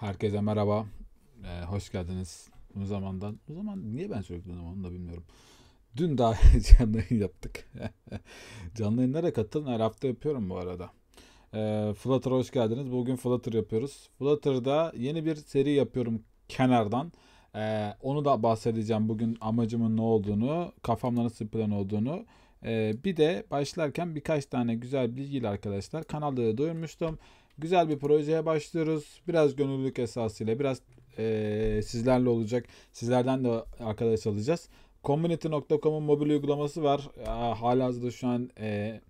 Herkese merhaba. Ee, hoş geldiniz. Bu zamandan. Bu zaman niye ben sürekli zaman onu da bilmiyorum. Dün daha canlı yayın yaptık. canlı yayınlara katılın. Her hafta yapıyorum bu arada. Ee, Flutter'a hoş geldiniz. Bugün Flutter yapıyoruz. Flutter'da yeni bir seri yapıyorum kenardan. Ee, onu da bahsedeceğim. Bugün amacımın ne olduğunu, kafamda nasıl plan olduğunu. Ee, bir de başlarken birkaç tane güzel bilgiyle arkadaşlar kanalda da duyurmuştum. Güzel bir projeye başlıyoruz. Biraz gönüllülük esasıyla, biraz e, sizlerle olacak. Sizlerden de arkadaş alacağız. Community.com'un mobil uygulaması var. Halihazırda şu an e,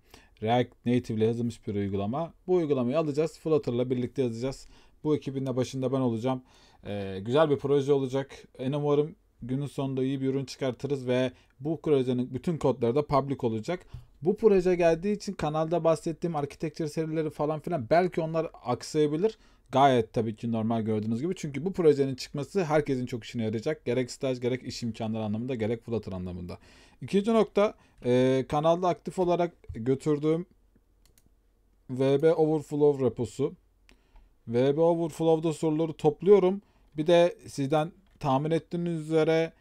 React Native ile yazılmış bir uygulama. Bu uygulamayı alacağız. Flutter'la birlikte yazacağız. Bu ekibin de başında ben olacağım. E, güzel bir proje olacak. En umarım günün sonunda iyi bir ürün çıkartırız ve bu projenin bütün kodları da public olacak. Bu proje geldiği için kanalda bahsettiğim architecture serileri falan filan belki onlar aksayabilir. Gayet tabii ki normal gördüğünüz gibi. Çünkü bu projenin çıkması herkesin çok işine yarayacak. Gerek staj gerek iş imkanları anlamında gerek Flutter anlamında. İkinci nokta e, kanalda aktif olarak götürdüğüm VB Overflow reposu. VB Overflow'da soruları topluyorum. Bir de sizden tahmin ettiğiniz üzere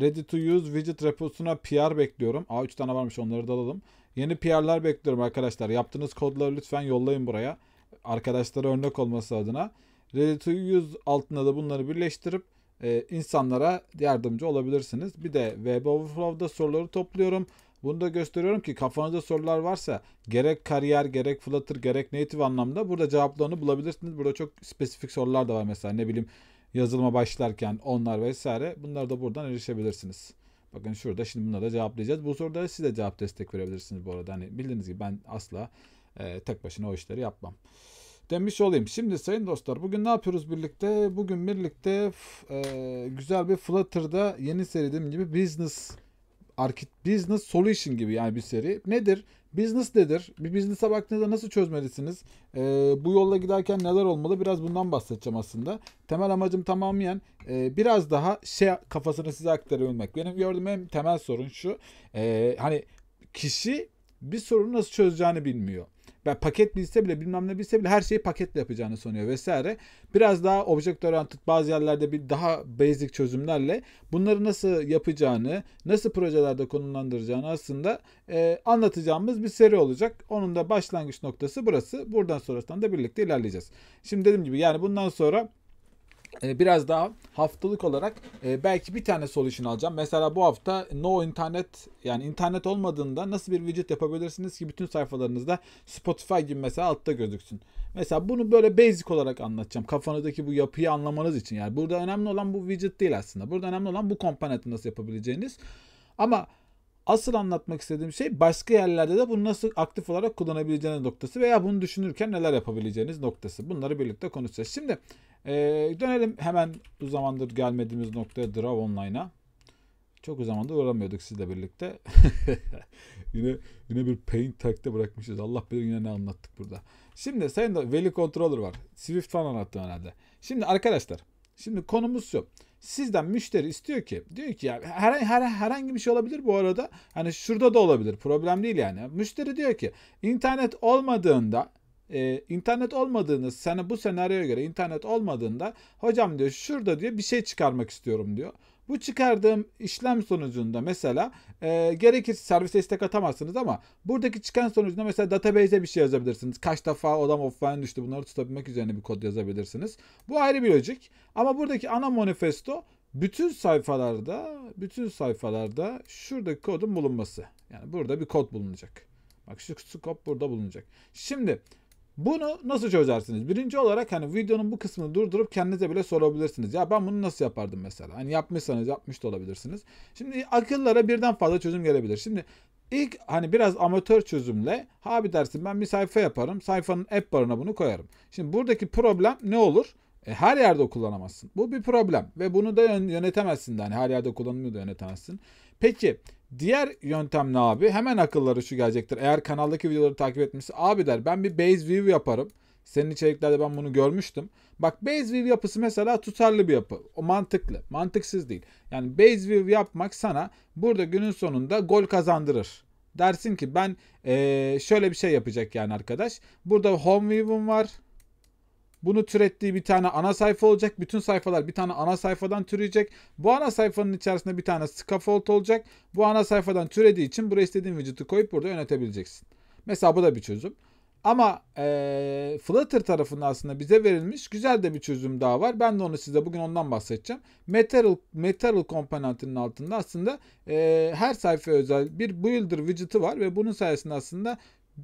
Ready to Use Widget reposuna PR bekliyorum. A3 tane varmış onları da alalım. Yeni PR'lar bekliyorum arkadaşlar. Yaptığınız kodları lütfen yollayın buraya. Arkadaşlara örnek olması adına. Ready to use altında da bunları birleştirip e, insanlara yardımcı olabilirsiniz. Bir de Web Overflow'da soruları topluyorum. Bunu da gösteriyorum ki kafanızda sorular varsa gerek kariyer, gerek Flutter, gerek native anlamda burada cevaplarını bulabilirsiniz. Burada çok spesifik sorular da var mesela ne bileyim yazılıma başlarken onlar vesaire. Bunları da buradan erişebilirsiniz. Bakın şurada şimdi bunları cevaplayacağız. Bu soruda siz de cevap destek verebilirsiniz bu arada. Hani bildiğiniz gibi ben asla e, tek başına o işleri yapmam. Demiş olayım. Şimdi sayın dostlar bugün ne yapıyoruz birlikte? Bugün birlikte e, güzel bir Flutter'da yeni seri dediğim gibi business Arkit Business Solution gibi yani bir seri. Nedir? Business nedir? Bir business'a baktığınızda nasıl çözmelisiniz? E, bu yolla giderken neler olmalı? Biraz bundan bahsedeceğim aslında. Temel amacım tamamen e, biraz daha şey kafasını size aktarabilmek. Benim gördüğüm en temel sorun şu. E, hani kişi bir sorunu nasıl çözeceğini bilmiyor ben paket bilse bile bilmem ne bilse bile her şeyi paketle yapacağını sanıyor vesaire. Biraz daha object oriented bazı yerlerde bir daha basic çözümlerle bunları nasıl yapacağını, nasıl projelerde konumlandıracağını aslında e, anlatacağımız bir seri olacak. Onun da başlangıç noktası burası. Buradan sonrasından da birlikte ilerleyeceğiz. Şimdi dediğim gibi yani bundan sonra ee, biraz daha haftalık olarak e, belki bir tane solution alacağım. Mesela bu hafta no internet yani internet olmadığında nasıl bir widget yapabilirsiniz ki bütün sayfalarınızda Spotify gibi mesela altta gözüksün. Mesela bunu böyle basic olarak anlatacağım. Kafanızdaki bu yapıyı anlamanız için. Yani burada önemli olan bu widget değil aslında. Burada önemli olan bu komponenti nasıl yapabileceğiniz. Ama Asıl anlatmak istediğim şey başka yerlerde de bunu nasıl aktif olarak kullanabileceğiniz noktası veya bunu düşünürken neler yapabileceğiniz noktası. Bunları birlikte konuşacağız. Şimdi e, dönelim hemen bu zamandır gelmediğimiz noktaya Draw Online'a. Çok o zamandır uğramıyorduk sizle birlikte. yine yine bir paint tag'de bırakmışız. Allah bilir yine ne anlattık burada. Şimdi sayın da Veli Controller var. Swift falan anlattım herhalde. Şimdi arkadaşlar Şimdi konumuz şu. Sizden müşteri istiyor ki diyor ki ya her, her, herhangi bir şey olabilir bu arada. Hani şurada da olabilir. Problem değil yani. Müşteri diyor ki internet olmadığında e, internet olmadığını sene bu senaryoya göre internet olmadığında hocam diyor şurada diyor bir şey çıkarmak istiyorum diyor. Bu çıkardığım işlem sonucunda mesela e, gerekir servise istek atamazsınız ama buradaki çıkan sonucunda mesela database'e bir şey yazabilirsiniz. Kaç defa odam offline düştü bunları tutabilmek üzerine bir kod yazabilirsiniz. Bu ayrı bir lojik. Ama buradaki ana manifesto bütün sayfalarda bütün sayfalarda şuradaki kodun bulunması. Yani burada bir kod bulunacak. Bak şu scope burada bulunacak. Şimdi bunu nasıl çözersiniz? Birinci olarak hani videonun bu kısmını durdurup kendinize bile sorabilirsiniz. Ya ben bunu nasıl yapardım mesela? Hani yapmışsanız yapmış da olabilirsiniz. Şimdi akıllara birden fazla çözüm gelebilir. Şimdi ilk hani biraz amatör çözümle abi dersin ben bir sayfa yaparım. Sayfanın app barına bunu koyarım. Şimdi buradaki problem ne olur? E, her yerde kullanamazsın. Bu bir problem ve bunu da yönetemezsin. Yani her yerde kullanımı da yönetemezsin. Peki Diğer yöntem ne abi? Hemen akılları şu gelecektir. Eğer kanaldaki videoları takip etmişse abi der ben bir base view yaparım. Senin içeriklerde ben bunu görmüştüm. Bak base view yapısı mesela tutarlı bir yapı. O mantıklı. Mantıksız değil. Yani base view yapmak sana burada günün sonunda gol kazandırır. Dersin ki ben ee, şöyle bir şey yapacak yani arkadaş. Burada home view'um var. Bunu türettiği bir tane ana sayfa olacak. Bütün sayfalar bir tane ana sayfadan türeyecek. Bu ana sayfanın içerisinde bir tane scaffold olacak. Bu ana sayfadan türediği için buraya istediğin widgeti koyup burada yönetebileceksin. Mesela bu da bir çözüm. Ama e, Flutter tarafında aslında bize verilmiş güzel de bir çözüm daha var. Ben de onu size bugün ondan bahsedeceğim. Material, material komponentinin altında aslında e, her sayfa özel bir builder widget'ı var ve bunun sayesinde aslında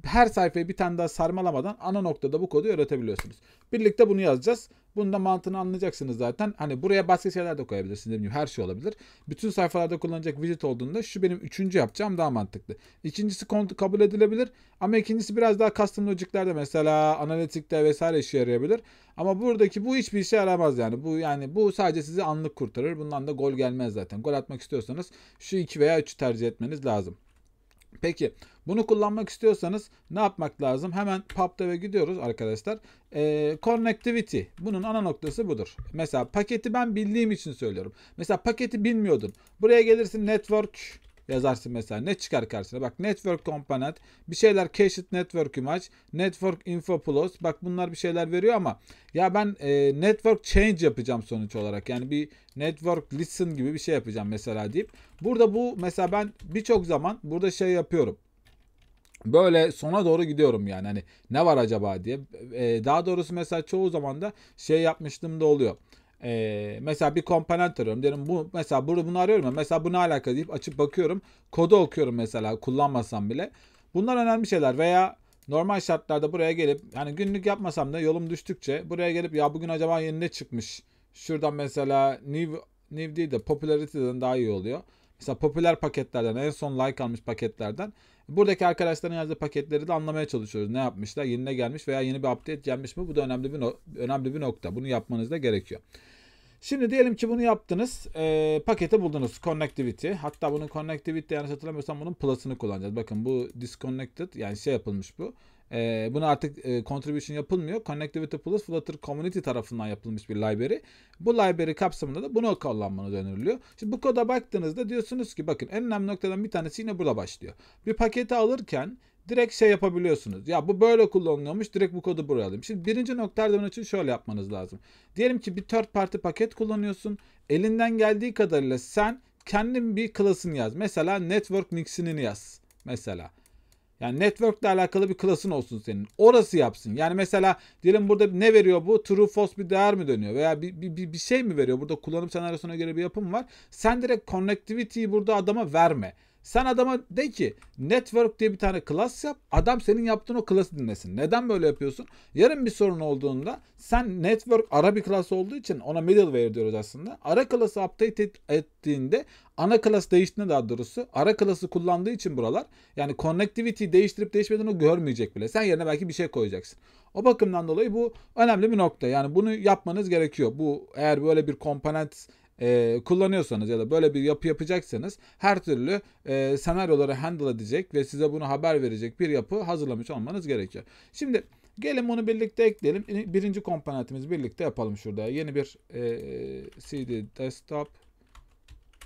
her sayfaya bir tane daha sarmalamadan ana noktada bu kodu öğretebiliyorsunuz. Birlikte bunu yazacağız. Bunun da mantığını anlayacaksınız zaten. Hani buraya başka şeyler de koyabilirsiniz. Bilmiyorum, her şey olabilir. Bütün sayfalarda kullanacak widget olduğunda şu benim üçüncü yapacağım daha mantıklı. İkincisi kabul edilebilir. Ama ikincisi biraz daha custom logiclerde mesela analitikte vesaire işe yarayabilir. Ama buradaki bu hiçbir işe yaramaz yani. Bu yani bu sadece sizi anlık kurtarır. Bundan da gol gelmez zaten. Gol atmak istiyorsanız şu iki veya üçü tercih etmeniz lazım. Peki bunu kullanmak istiyorsanız ne yapmak lazım? Hemen PubDev'e gidiyoruz arkadaşlar. E, connectivity. Bunun ana noktası budur. Mesela paketi ben bildiğim için söylüyorum. Mesela paketi bilmiyordun. Buraya gelirsin network yazarsın mesela. Ne çıkar karşına? Bak network component, bir şeyler cached network image, network info plus. Bak bunlar bir şeyler veriyor ama ya ben e, network change yapacağım sonuç olarak. Yani bir network listen gibi bir şey yapacağım mesela deyip. Burada bu mesela ben birçok zaman burada şey yapıyorum. Böyle sona doğru gidiyorum yani hani ne var acaba diye. Ee, daha doğrusu mesela çoğu zaman da şey yapmıştım da oluyor. Ee, mesela bir komponent arıyorum derim bu mesela bunu, bunu arıyorum ya mesela bu ne alaka deyip açıp bakıyorum. Kodu okuyorum mesela kullanmasam bile. Bunlar önemli şeyler veya normal şartlarda buraya gelip yani günlük yapmasam da yolum düştükçe buraya gelip ya bugün acaba yeni ne çıkmış? Şuradan mesela new new değil de popularity'den daha iyi oluyor. Mesela popüler paketlerden en son like almış paketlerden buradaki arkadaşların yazdığı paketleri de anlamaya çalışıyoruz. Ne yapmışlar? yeni ne gelmiş veya yeni bir update gelmiş mi? Bu da önemli bir önemli bir nokta. Bunu yapmanız da gerekiyor. Şimdi diyelim ki bunu yaptınız. E, paketi buldunuz. Connectivity. Hatta bunun connectivity yanlış hatırlamıyorsam bunun plus'ını kullanacağız. Bakın bu disconnected yani şey yapılmış bu. E, buna artık e, contribution yapılmıyor. Connectivity Plus Flutter Community tarafından yapılmış bir library. Bu library kapsamında da bunu kullanmanız öneriliyor. Şimdi bu koda baktığınızda diyorsunuz ki bakın en önemli noktadan bir tanesi yine burada başlıyor. Bir paketi alırken direkt şey yapabiliyorsunuz. Ya bu böyle kullanılıyormuş direkt bu kodu buraya alayım. Şimdi birinci nokta her için şöyle yapmanız lazım. Diyelim ki bir third party paket kullanıyorsun. Elinden geldiği kadarıyla sen kendin bir classın yaz. Mesela network mixinini yaz. Mesela. Yani networkle alakalı bir klasın olsun senin. Orası yapsın. Yani mesela diyelim burada ne veriyor bu? True false bir değer mi dönüyor? Veya bir, bir, bir şey mi veriyor? Burada kullanım senaryosuna göre bir yapım var. Sen direkt connectivity'yi burada adama verme. Sen adama de ki network diye bir tane class yap. Adam senin yaptığın o class'ı dinlesin. Neden böyle yapıyorsun? Yarın bir sorun olduğunda sen network ara bir class olduğu için ona middleware diyoruz aslında. Ara class'ı update ettiğinde ana class değiştiğinde daha doğrusu ara class'ı kullandığı için buralar yani connectivity değiştirip değişmediğini görmeyecek bile. Sen yerine belki bir şey koyacaksın. O bakımdan dolayı bu önemli bir nokta. Yani bunu yapmanız gerekiyor. Bu eğer böyle bir komponent e, kullanıyorsanız ya da böyle bir yapı yapacaksanız her türlü e, senaryoları handle edecek ve size bunu haber verecek bir yapı hazırlamış olmanız gerekiyor. Şimdi gelin bunu birlikte ekleyelim. Birinci komponentimiz birlikte yapalım şurada. Yeni bir e, CD desktop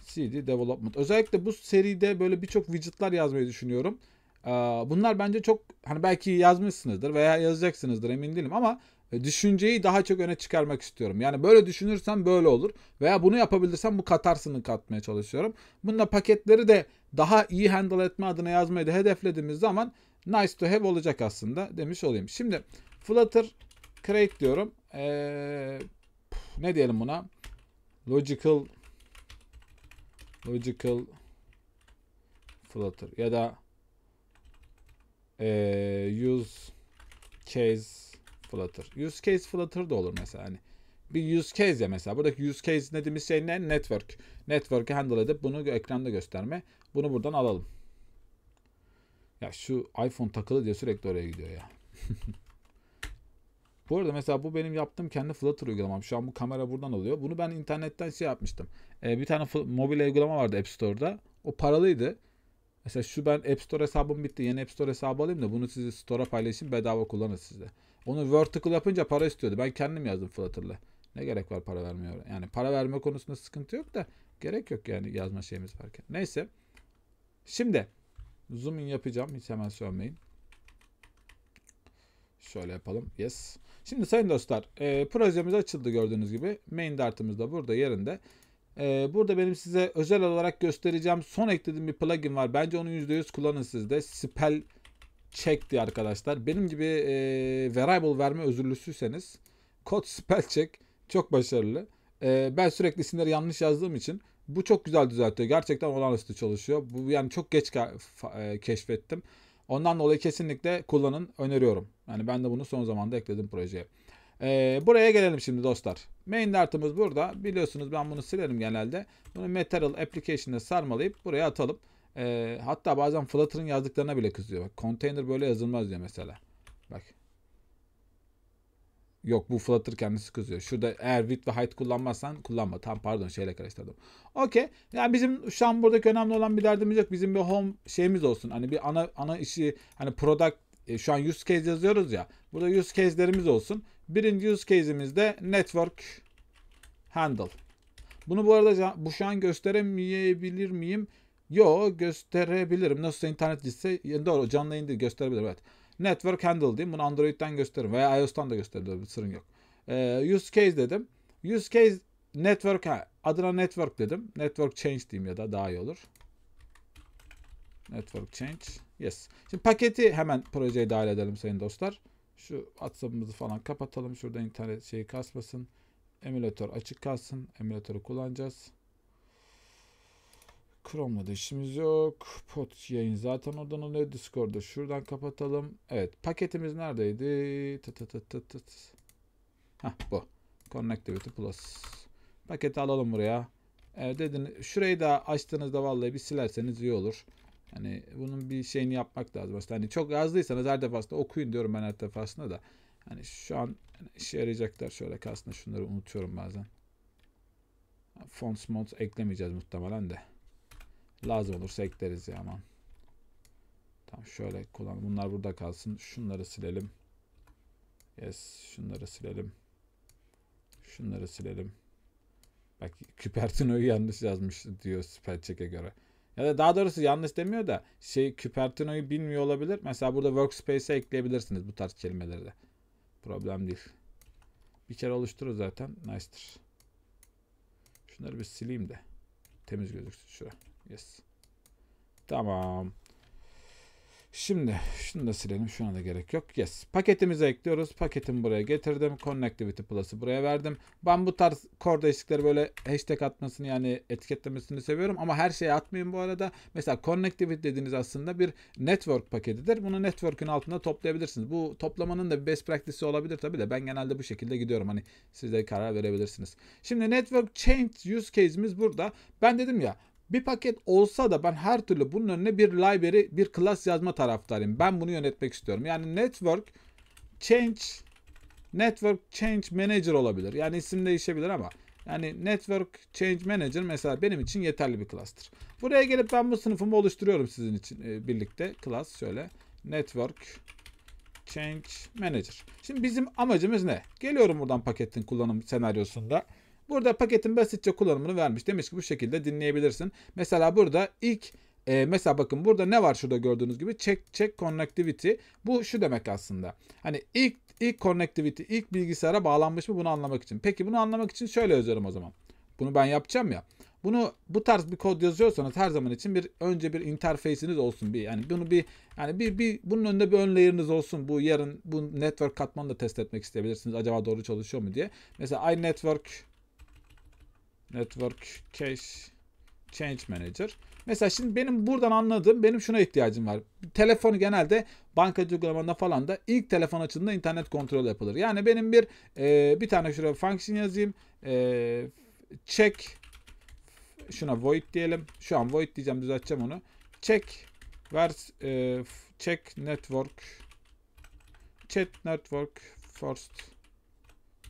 CD development. Özellikle bu seride böyle birçok widgetler yazmayı düşünüyorum. Bunlar bence çok hani belki yazmışsınızdır veya yazacaksınızdır emin değilim ama e, düşünceyi daha çok öne çıkarmak istiyorum. Yani böyle düşünürsem böyle olur veya bunu yapabilirsem bu katarsını katmaya çalışıyorum. Bunda paketleri de daha iyi handle etme adına yazmayı da hedeflediğimiz zaman nice to have olacak aslında demiş olayım. Şimdi Flutter create diyorum. Ee, ne diyelim buna? Logical logical Flutter ya da e, use case Flutter. Use case Flutter da olur mesela hani. Bir use case ya mesela. Buradaki use case dediğimiz şey ne? Network. Network'ı handle edip bunu ekranda gösterme. Bunu buradan alalım. Ya şu iPhone takılı diye sürekli oraya gidiyor ya. bu arada mesela bu benim yaptığım kendi Flutter uygulamam. Şu an bu kamera buradan oluyor. Bunu ben internetten şey yapmıştım. Ee, bir tane mobil uygulama vardı App Store'da. O paralıydı. Mesela şu ben App Store hesabım bitti. Yeni App Store hesabı alayım da bunu size Store'a paylaşayım bedava kullanır sizde. Onu vertical yapınca para istiyordu. Ben kendim yazdım Flutter'la. Ne gerek var para vermiyor? Yani para verme konusunda sıkıntı yok da gerek yok yani yazma şeyimiz varken. Neyse. Şimdi zoom in yapacağım. Hiç hemen sönmeyin. Şöyle yapalım. Yes. Şimdi sayın dostlar e, projemiz açıldı gördüğünüz gibi. Main dartımız da burada yerinde. E, burada benim size özel olarak göstereceğim son eklediğim bir plugin var. Bence onu %100 kullanın sizde. Spell Çekti arkadaşlar. Benim gibi e, variable verme özürlüsüyseniz kod spell check çok başarılı. E, ben sürekli isimleri yanlış yazdığım için bu çok güzel düzeltiyor. Gerçekten olağanüstü çalışıyor. Bu yani çok geç e, keşfettim. Ondan dolayı kesinlikle kullanın öneriyorum. Yani ben de bunu son zamanda ekledim projeye. Ee, buraya gelelim şimdi dostlar. Main dartımız burada. Biliyorsunuz ben bunu silerim genelde. Bunu Material Application'a sarmalayıp buraya atalım. E, hatta bazen Flutter'ın yazdıklarına bile kızıyor. Bak container böyle yazılmaz diyor mesela. Bak. Yok bu Flutter kendisi kızıyor. Şurada eğer width ve height kullanmazsan kullanma. Tam pardon şeyle karıştırdım. Okey. Yani bizim şu an buradaki önemli olan bir derdimiz yok. Bizim bir home şeyimiz olsun. Hani bir ana ana işi hani product e, şu an use case yazıyoruz ya. Burada use case'lerimiz olsun. Birinci use de network handle. Bunu bu arada bu şu an gösteremeyebilir miyim? Yo gösterebilirim. nasıl internet gitse doğru canlı yayın değil gösterebilirim evet. Network handle diyeyim. Bunu Android'den gösteririm veya iOS'tan da gösterebilirim. Bir sırrım yok. Ee, use case dedim. Use case network adına network dedim. Network change diyeyim ya da daha iyi olur. Network change. Yes. Şimdi paketi hemen projeye dahil edelim sayın dostlar. Şu WhatsApp'ımızı falan kapatalım. Şurada internet şeyi kasmasın. Emülatör açık kalsın. Emülatörü kullanacağız. Chrome'la da işimiz yok. Pot yayın zaten oradan oluyor. Discord'da şuradan kapatalım. Evet paketimiz neredeydi? Tıt tıt tıt tıt tıt. Hah bu. Connectivity Plus. Paketi alalım buraya. Evet dedin, şurayı da açtığınızda vallahi bir silerseniz iyi olur. Yani bunun bir şeyini yapmak lazım aslında. Hani çok yazdıysanız her defasında okuyun diyorum ben her defasında da. Hani şu an işe yarayacaklar şöyle aslında şunları unutuyorum bazen. Font smont eklemeyeceğiz muhtemelen de. Lazım olursa ekleriz ya aman. Tamam şöyle kullan. Bunlar burada kalsın. Şunları silelim. Yes. Şunları silelim. Şunları silelim. Bak Küpertino'yu yanlış yazmış diyor Spellcheck'e göre. Ya da daha doğrusu yanlış demiyor da şey Küpertino'yu bilmiyor olabilir. Mesela burada Workspace'e ekleyebilirsiniz bu tarz kelimeleri de. Problem değil. Bir kere oluşturur zaten. Nice'tir. Şunları bir sileyim de. Temiz gözüksün şuraya. Yes. Tamam. Şimdi şunu da silelim. Şuna da gerek yok. Yes. Paketimize ekliyoruz. Paketimi buraya getirdim. Connectivity Plus'ı buraya verdim. Ben bu tarz core değişiklikleri böyle hashtag atmasını yani etiketlemesini seviyorum. Ama her şeyi atmayın bu arada. Mesela Connectivity dediğiniz aslında bir network paketidir. Bunu network'ün altında toplayabilirsiniz. Bu toplamanın da best practice'i olabilir tabii de. Ben genelde bu şekilde gidiyorum. Hani siz de karar verebilirsiniz. Şimdi network change use case'imiz burada. Ben dedim ya bir paket olsa da ben her türlü bunun önüne bir library, bir class yazma taraftarıyım. Ben bunu yönetmek istiyorum. Yani network change network change manager olabilir. Yani isim değişebilir ama yani network change manager mesela benim için yeterli bir class'tır. Buraya gelip ben bu sınıfımı oluşturuyorum sizin için ee, birlikte. Class şöyle network change manager. Şimdi bizim amacımız ne? Geliyorum buradan paketin kullanım senaryosunda. Burada paketin basitçe kullanımını vermiş. Demiş ki bu şekilde dinleyebilirsin. Mesela burada ilk e, mesela bakın burada ne var şurada gördüğünüz gibi check check connectivity. Bu şu demek aslında. Hani ilk ilk connectivity ilk bilgisayara bağlanmış mı bunu anlamak için. Peki bunu anlamak için şöyle yazıyorum o zaman. Bunu ben yapacağım ya. Bunu bu tarz bir kod yazıyorsanız her zaman için bir önce bir interface'iniz olsun bir yani bunu bir yani bir, bir bunun önünde bir ön layer'ınız olsun. Bu yarın bu network katmanı da test etmek isteyebilirsiniz. Acaba doğru çalışıyor mu diye. Mesela I network Network Cache Change Manager. Mesela şimdi benim buradan anladığım benim şuna ihtiyacım var. Telefon genelde bankacı uygulamanda falan da ilk telefon açıldığında internet kontrolü yapılır. Yani benim bir e, bir tane şuraya function yazayım. E, check şuna void diyelim. Şu an void diyeceğim düzelteceğim onu. Check vers e, check network chat network first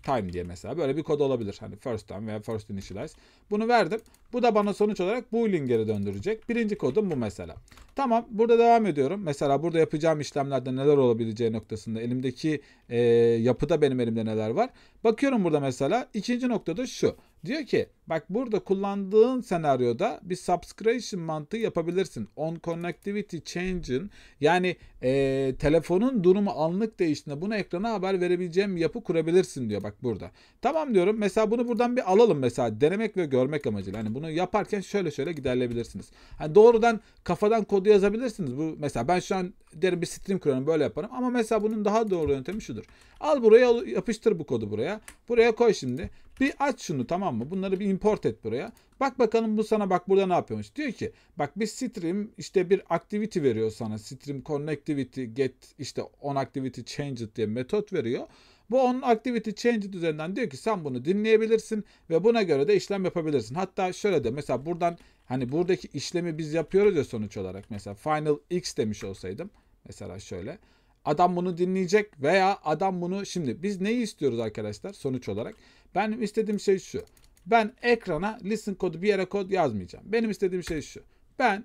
time diye mesela. Böyle bir kod olabilir. Hani first time veya first initialize. Bunu verdim. Bu da bana sonuç olarak boolean geri döndürecek. Birinci kodum bu mesela. Tamam burada devam ediyorum. Mesela burada yapacağım işlemlerde neler olabileceği noktasında elimdeki e, yapıda benim elimde neler var. Bakıyorum burada mesela ikinci noktada şu. Diyor ki Bak burada kullandığın senaryoda bir subscription mantığı yapabilirsin. On connectivity change'in yani e, telefonun durumu anlık değiştiğinde bunu ekrana haber verebileceğim yapı kurabilirsin diyor bak burada. Tamam diyorum mesela bunu buradan bir alalım mesela denemek ve görmek amacıyla. Hani bunu yaparken şöyle şöyle giderleyebilirsiniz. Hani doğrudan kafadan kodu yazabilirsiniz. Bu mesela ben şu an derim bir stream kurarım böyle yaparım ama mesela bunun daha doğru yöntemi şudur. Al buraya yapıştır bu kodu buraya. Buraya koy şimdi. Bir aç şunu tamam mı? Bunları bir import et buraya. Bak bakalım bu sana bak burada ne yapıyormuş. Diyor ki bak bir stream işte bir activity veriyor sana. Stream connectivity get işte on activity changed diye metot veriyor. Bu onun activity changed üzerinden diyor ki sen bunu dinleyebilirsin ve buna göre de işlem yapabilirsin. Hatta şöyle de mesela buradan hani buradaki işlemi biz yapıyoruz ya sonuç olarak. Mesela final x demiş olsaydım mesela şöyle. Adam bunu dinleyecek veya adam bunu şimdi biz neyi istiyoruz arkadaşlar sonuç olarak? Benim istediğim şey şu. Ben ekrana listen kodu bir yere kod yazmayacağım. Benim istediğim şey şu. Ben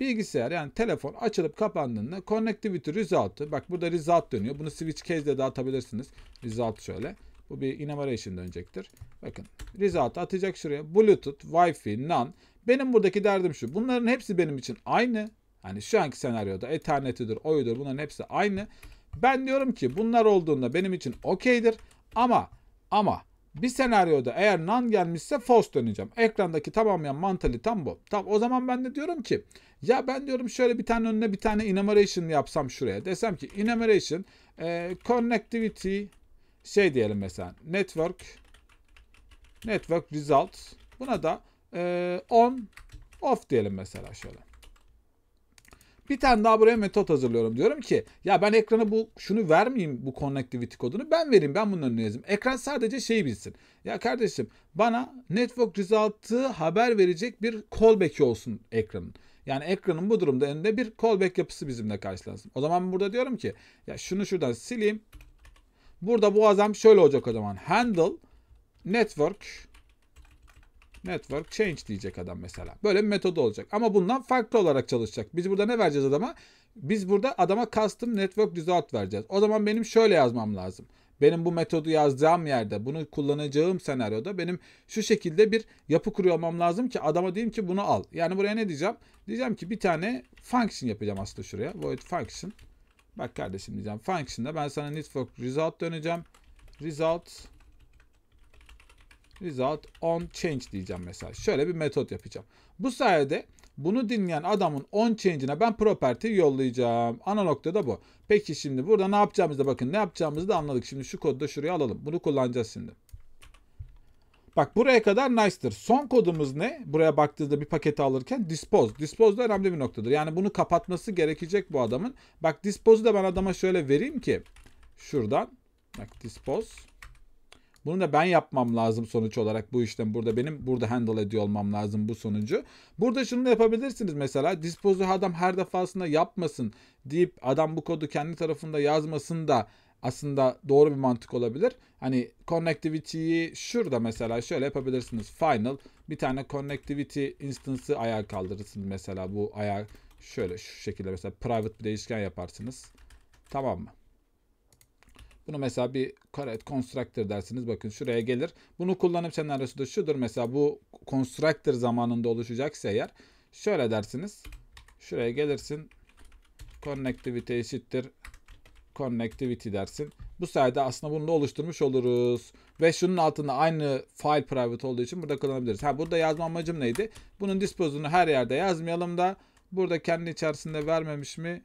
bilgisayar yani telefon açılıp kapandığında connectivity result'ı bak burada result dönüyor. Bunu switch case de dağıtabilirsiniz. Result şöyle. Bu bir enumeration dönecektir. Bakın result atacak şuraya. Bluetooth, Wi-Fi, NAN. Benim buradaki derdim şu. Bunların hepsi benim için aynı. Hani şu anki senaryoda Ethernet'idir, oyudur bunların hepsi aynı. Ben diyorum ki bunlar olduğunda benim için okeydir. Ama ama bir senaryoda eğer nan gelmişse false döneceğim. Ekrandaki tamamlayan mantali tam bu. Tamam o zaman ben de diyorum ki ya ben diyorum şöyle bir tane önüne bir tane enumeration yapsam şuraya. Desem ki enumeration e, connectivity şey diyelim mesela network network results buna da e, on off diyelim mesela şöyle. Bir tane daha buraya metot hazırlıyorum. Diyorum ki ya ben ekrana bu şunu vermeyeyim bu connectivity kodunu. Ben vereyim ben bunun önüne yazayım. Ekran sadece şeyi bilsin. Ya kardeşim bana network result'ı haber verecek bir callback'i olsun ekranın. Yani ekranın bu durumda önünde bir callback yapısı bizimle karşılansın. O zaman burada diyorum ki ya şunu şuradan sileyim. Burada bu azam şöyle olacak o zaman. Handle network Network change diyecek adam mesela. Böyle bir metodu olacak. Ama bundan farklı olarak çalışacak. Biz burada ne vereceğiz adama? Biz burada adama custom network result vereceğiz. O zaman benim şöyle yazmam lazım. Benim bu metodu yazdığım yerde, bunu kullanacağım senaryoda benim şu şekilde bir yapı kuruyor olmam lazım ki adama diyeyim ki bunu al. Yani buraya ne diyeceğim? Diyeceğim ki bir tane function yapacağım aslında şuraya. Void function. Bak kardeşim diyeceğim. Function'da ben sana network result döneceğim. Result result on change diyeceğim mesela. Şöyle bir metot yapacağım. Bu sayede bunu dinleyen adamın on change'ine ben property yollayacağım. Ana nokta da bu. Peki şimdi burada ne yapacağımızı da bakın ne yapacağımızı da anladık. Şimdi şu kodu da şuraya alalım. Bunu kullanacağız şimdi. Bak buraya kadar nice'tır. Son kodumuz ne? Buraya baktığınızda bir paketi alırken dispose. Dispose da önemli bir noktadır. Yani bunu kapatması gerekecek bu adamın. Bak dispose'u da ben adama şöyle vereyim ki şuradan bak dispose bunu da ben yapmam lazım sonuç olarak bu işlem burada benim burada handle ediyor olmam lazım bu sonucu. Burada şunu da yapabilirsiniz mesela dispozitör adam her defasında yapmasın deyip adam bu kodu kendi tarafında yazmasın da aslında doğru bir mantık olabilir. Hani connectivity'yi şurada mesela şöyle yapabilirsiniz. Final bir tane connectivity instance'ı ayağa kaldırırsınız mesela bu ayağa şöyle şu şekilde mesela private bir değişken yaparsınız. Tamam mı? Bunu mesela bir karet constructor dersiniz. Bakın şuraya gelir. Bunu kullanım senaryosu da şudur. Mesela bu constructor zamanında oluşacaksa eğer şöyle dersiniz. Şuraya gelirsin. Connectivity eşittir. Connectivity dersin. Bu sayede aslında bunu da oluşturmuş oluruz. Ve şunun altında aynı file private olduğu için burada kullanabiliriz. Ha burada yazma amacım neydi? Bunun dispozunu her yerde yazmayalım da burada kendi içerisinde vermemiş mi?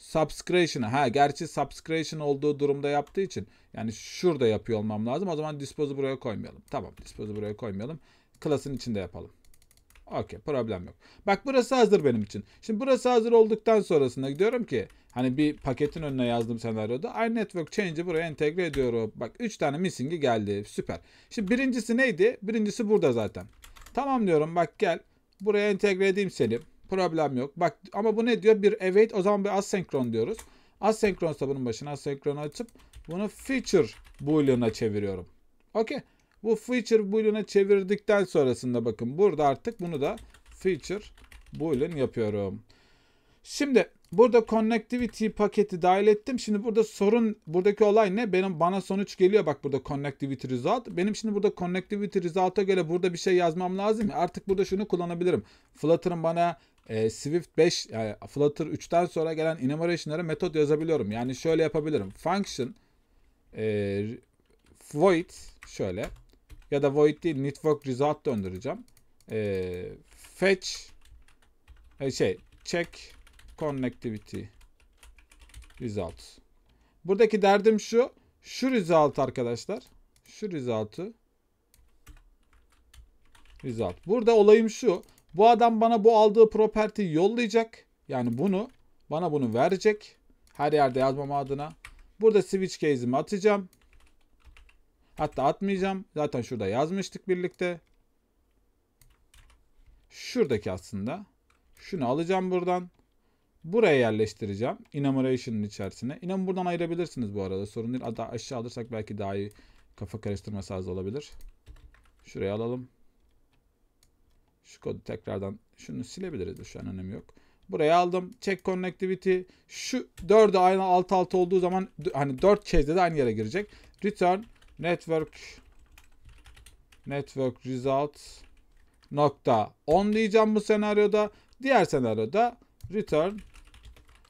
subscription'a ha gerçi subscription olduğu durumda yaptığı için yani şurada yapıyor olmam lazım. O zaman dispose'u buraya koymayalım. Tamam dispose'u buraya koymayalım. Class'ın içinde yapalım. Okey problem yok. Bak burası hazır benim için. Şimdi burası hazır olduktan sonrasında gidiyorum ki hani bir paketin önüne yazdım senaryoda. network change'i buraya entegre ediyorum. Bak 3 tane missing'i geldi. Süper. Şimdi birincisi neydi? Birincisi burada zaten. Tamam diyorum bak gel. Buraya entegre edeyim Selim. Problem yok. Bak ama bu ne diyor? Bir await o zaman bir asenkron diyoruz. Asenkronsa bunun başına asenkron açıp bunu feature boolean'a çeviriyorum. Okey. Bu feature boolean'a çevirdikten sonrasında bakın burada artık bunu da feature boolean yapıyorum. Şimdi burada connectivity paketi dahil ettim. Şimdi burada sorun buradaki olay ne? Benim bana sonuç geliyor bak burada connectivity result. Benim şimdi burada connectivity result'a göre burada bir şey yazmam lazım Artık burada şunu kullanabilirim. Flutter'ın bana e, Swift 5 yani Flutter 3'ten sonra gelen enumeration'lara metot yazabiliyorum. Yani şöyle yapabilirim. Function e, void şöyle ya da void değil network result döndüreceğim. E, fetch e, şey check connectivity result. Buradaki derdim şu. Şu result arkadaşlar. Şu result'ı result. Burada olayım şu. Bu adam bana bu aldığı property yollayacak. Yani bunu bana bunu verecek. Her yerde yazmam adına. Burada switch case'imi atacağım. Hatta atmayacağım. Zaten şurada yazmıştık birlikte. Şuradaki aslında. Şunu alacağım buradan. Buraya yerleştireceğim. Enumeration'ın içerisine. İnan buradan ayırabilirsiniz bu arada. Sorun değil. Hatta aşağı alırsak belki daha iyi kafa karıştırması az olabilir. Şuraya alalım. Şu kodu tekrardan şunu silebiliriz. Şu an önemi yok. Buraya aldım. Check connectivity. Şu 4'ü aynı alt alt olduğu zaman hani 4 chase'de de aynı yere girecek. Return network network result nokta 10 diyeceğim bu senaryoda. Diğer senaryoda return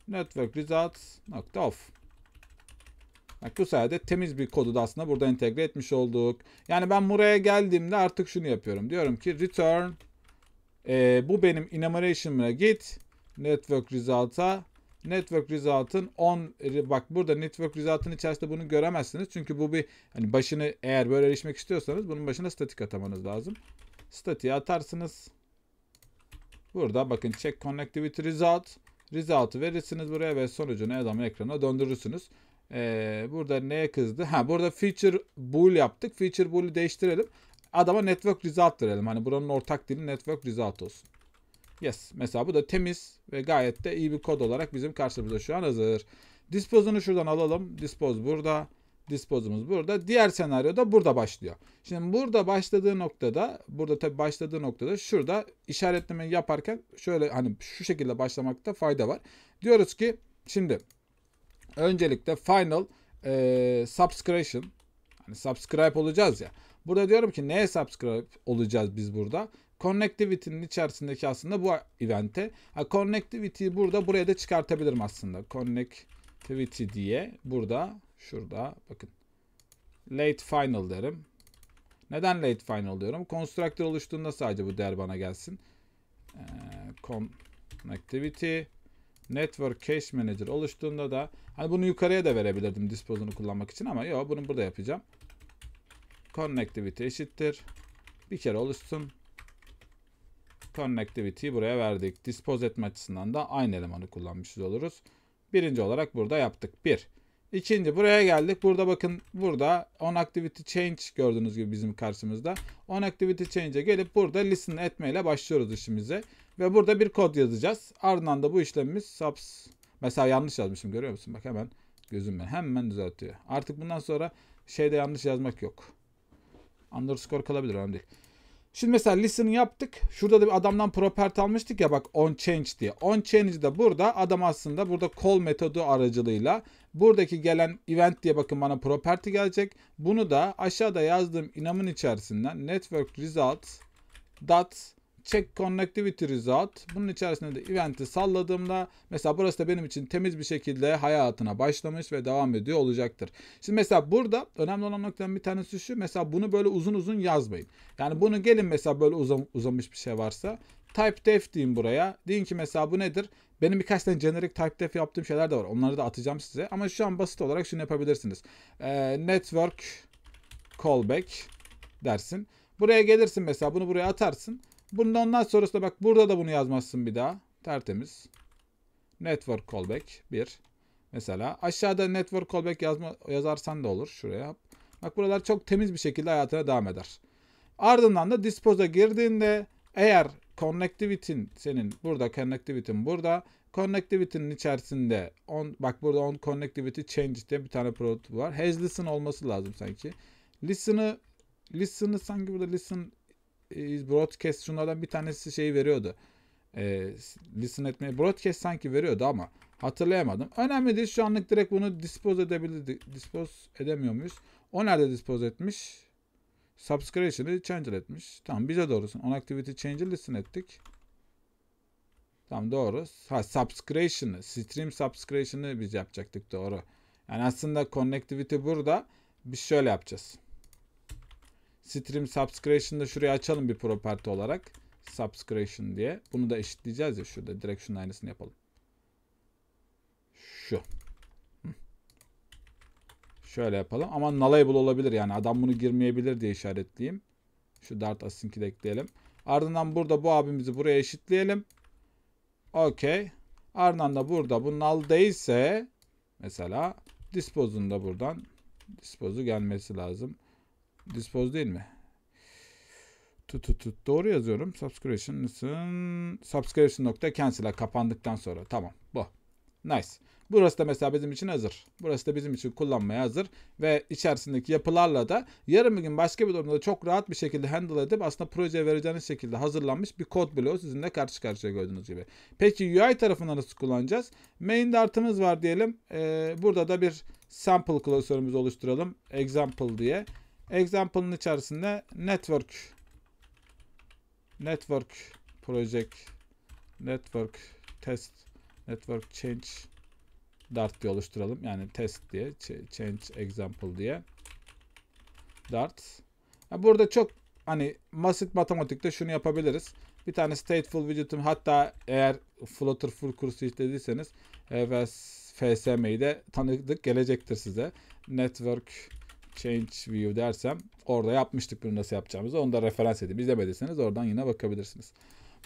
network results nokta off. Bak bu sayede temiz bir kodu da aslında burada entegre etmiş olduk. Yani ben buraya geldiğimde artık şunu yapıyorum. Diyorum ki return e, bu benim enumeration'a git. Network result'a. Network result'ın 10 bak burada network result'ın içerisinde bunu göremezsiniz. Çünkü bu bir hani başını eğer böyle erişmek istiyorsanız bunun başına statik atamanız lazım. Statiğe atarsınız. Burada bakın check connectivity result. Result'ı verirsiniz buraya ve sonucunu zaman ekrana döndürürsünüz. Ee, burada neye kızdı? Ha burada feature bool yaptık. Feature bool'u değiştirelim. Adama network result verelim. Hani buranın ortak dili network result olsun. Yes. Mesela bu da temiz ve gayet de iyi bir kod olarak bizim karşımıza şu an hazır. Dispose'unu şuradan alalım. Dispose burada. Dispose'umuz burada. Diğer senaryo da burada başlıyor. Şimdi burada başladığı noktada, burada tabii başladığı noktada şurada işaretlemeyi yaparken şöyle hani şu şekilde başlamakta fayda var. Diyoruz ki şimdi öncelikle final e, subscription hani subscribe olacağız ya. Burada diyorum ki neye subscribe olacağız biz burada? Connectivity'nin içerisindeki aslında bu event'e. Ha, connectivity'yi burada buraya da çıkartabilirim aslında. Connectivity diye burada şurada bakın. Late final derim. Neden late final diyorum? Constructor oluştuğunda sadece bu değer bana gelsin. Ee, connectivity Network Cache Manager oluştuğunda da hani bunu yukarıya da verebilirdim disposun'u kullanmak için ama yok bunu burada yapacağım. Connectivity eşittir. Bir kere oluşsun. Connectivity'yi buraya verdik. Dispose etme açısından da aynı elemanı kullanmışız oluruz. Birinci olarak burada yaptık. Bir. İkinci buraya geldik. Burada bakın burada on activity change gördüğünüz gibi bizim karşımızda. On activity change'e gelip burada listen etmeyle başlıyoruz işimize. Ve burada bir kod yazacağız. Ardından da bu işlemimiz subs. Mesela yanlış yazmışım görüyor musun? Bak hemen gözümle hemen düzeltiyor. Artık bundan sonra şeyde yanlış yazmak yok. Underscore kalabilir önemli değil. Şimdi mesela listen yaptık. Şurada da bir adamdan property almıştık ya bak on change diye. On change de burada adam aslında burada call metodu aracılığıyla buradaki gelen event diye bakın bana property gelecek. Bunu da aşağıda yazdığım inamın içerisinden network results dot check connectivity result. Bunun içerisinde de event'i salladığımda mesela burası da benim için temiz bir şekilde hayatına başlamış ve devam ediyor olacaktır. Şimdi mesela burada önemli olan noktadan bir tanesi şu. Mesela bunu böyle uzun uzun yazmayın. Yani bunu gelin mesela böyle uzam, uzamış bir şey varsa type def diyeyim buraya. Deyin ki mesela bu nedir? Benim birkaç tane generic type def yaptığım şeyler de var. Onları da atacağım size. Ama şu an basit olarak şunu yapabilirsiniz. Ee, network callback dersin. Buraya gelirsin mesela bunu buraya atarsın. Bundan ondan sonrası bak burada da bunu yazmazsın bir daha. Tertemiz. Network callback 1. Mesela aşağıda network callback yazma, yazarsan da olur. Şuraya yap. Bak buralar çok temiz bir şekilde hayatına devam eder. Ardından da dispose'a girdiğinde eğer connectivity'in senin burada connectivity'in burada connectivity'nin içerisinde on, bak burada on connectivity change diye bir tane product var. Has listen olması lazım sanki. Listen'ı listen'ı sanki burada listen broadcast şunlardan bir tanesi şeyi veriyordu. E, listen etmeye broadcast sanki veriyordu ama hatırlayamadım. Önemli değil şu anlık direkt bunu dispose edebildik. Dispose edemiyor muyuz? O nerede dispose etmiş? Subscription'ı change etmiş. Tamam bize doğrusun. On activity change listen ettik. Tamam doğru. Ha subscription'ı, stream subscription'ı biz yapacaktık doğru. Yani aslında connectivity burada. Biz şöyle yapacağız. Stream subscription da şuraya açalım bir property olarak. Subscription diye. Bunu da eşitleyeceğiz ya şurada. Direkt şunun aynısını yapalım. Şu. Şöyle yapalım. Ama nullable olabilir yani. Adam bunu girmeyebilir diye işaretleyeyim. Şu dart async'i de ekleyelim. Ardından burada bu abimizi buraya eşitleyelim. Okey. Ardından da burada bu null değilse mesela dispose'un da buradan dispose'u gelmesi lazım dispose değil mi? Tut tut tut. Doğru yazıyorum. Subscription subscription nokta cancel'a kapandıktan sonra. Tamam. Bu. Nice. Burası da mesela bizim için hazır. Burası da bizim için kullanmaya hazır. Ve içerisindeki yapılarla da yarım bir gün başka bir durumda çok rahat bir şekilde handle edip aslında projeye vereceğiniz şekilde hazırlanmış bir kod bloğu sizinle karşı karşıya gördüğünüz gibi. Peki UI tarafını nasıl kullanacağız? Main dartımız var diyelim. Ee, burada da bir sample klasörümüzü oluşturalım. Example diye. Example'ın içerisinde network network project network test network change dart diye oluşturalım. Yani test diye change example diye dart. Yani burada çok hani basit matematikte şunu yapabiliriz. Bir tane stateful widget'im hatta eğer Flutter full kursu işlediyseniz ve FSM'yi de tanıdık gelecektir size. Network Change View dersem orada yapmıştık bunu nasıl yapacağımızı. Onu da referans edip izlemediyseniz oradan yine bakabilirsiniz.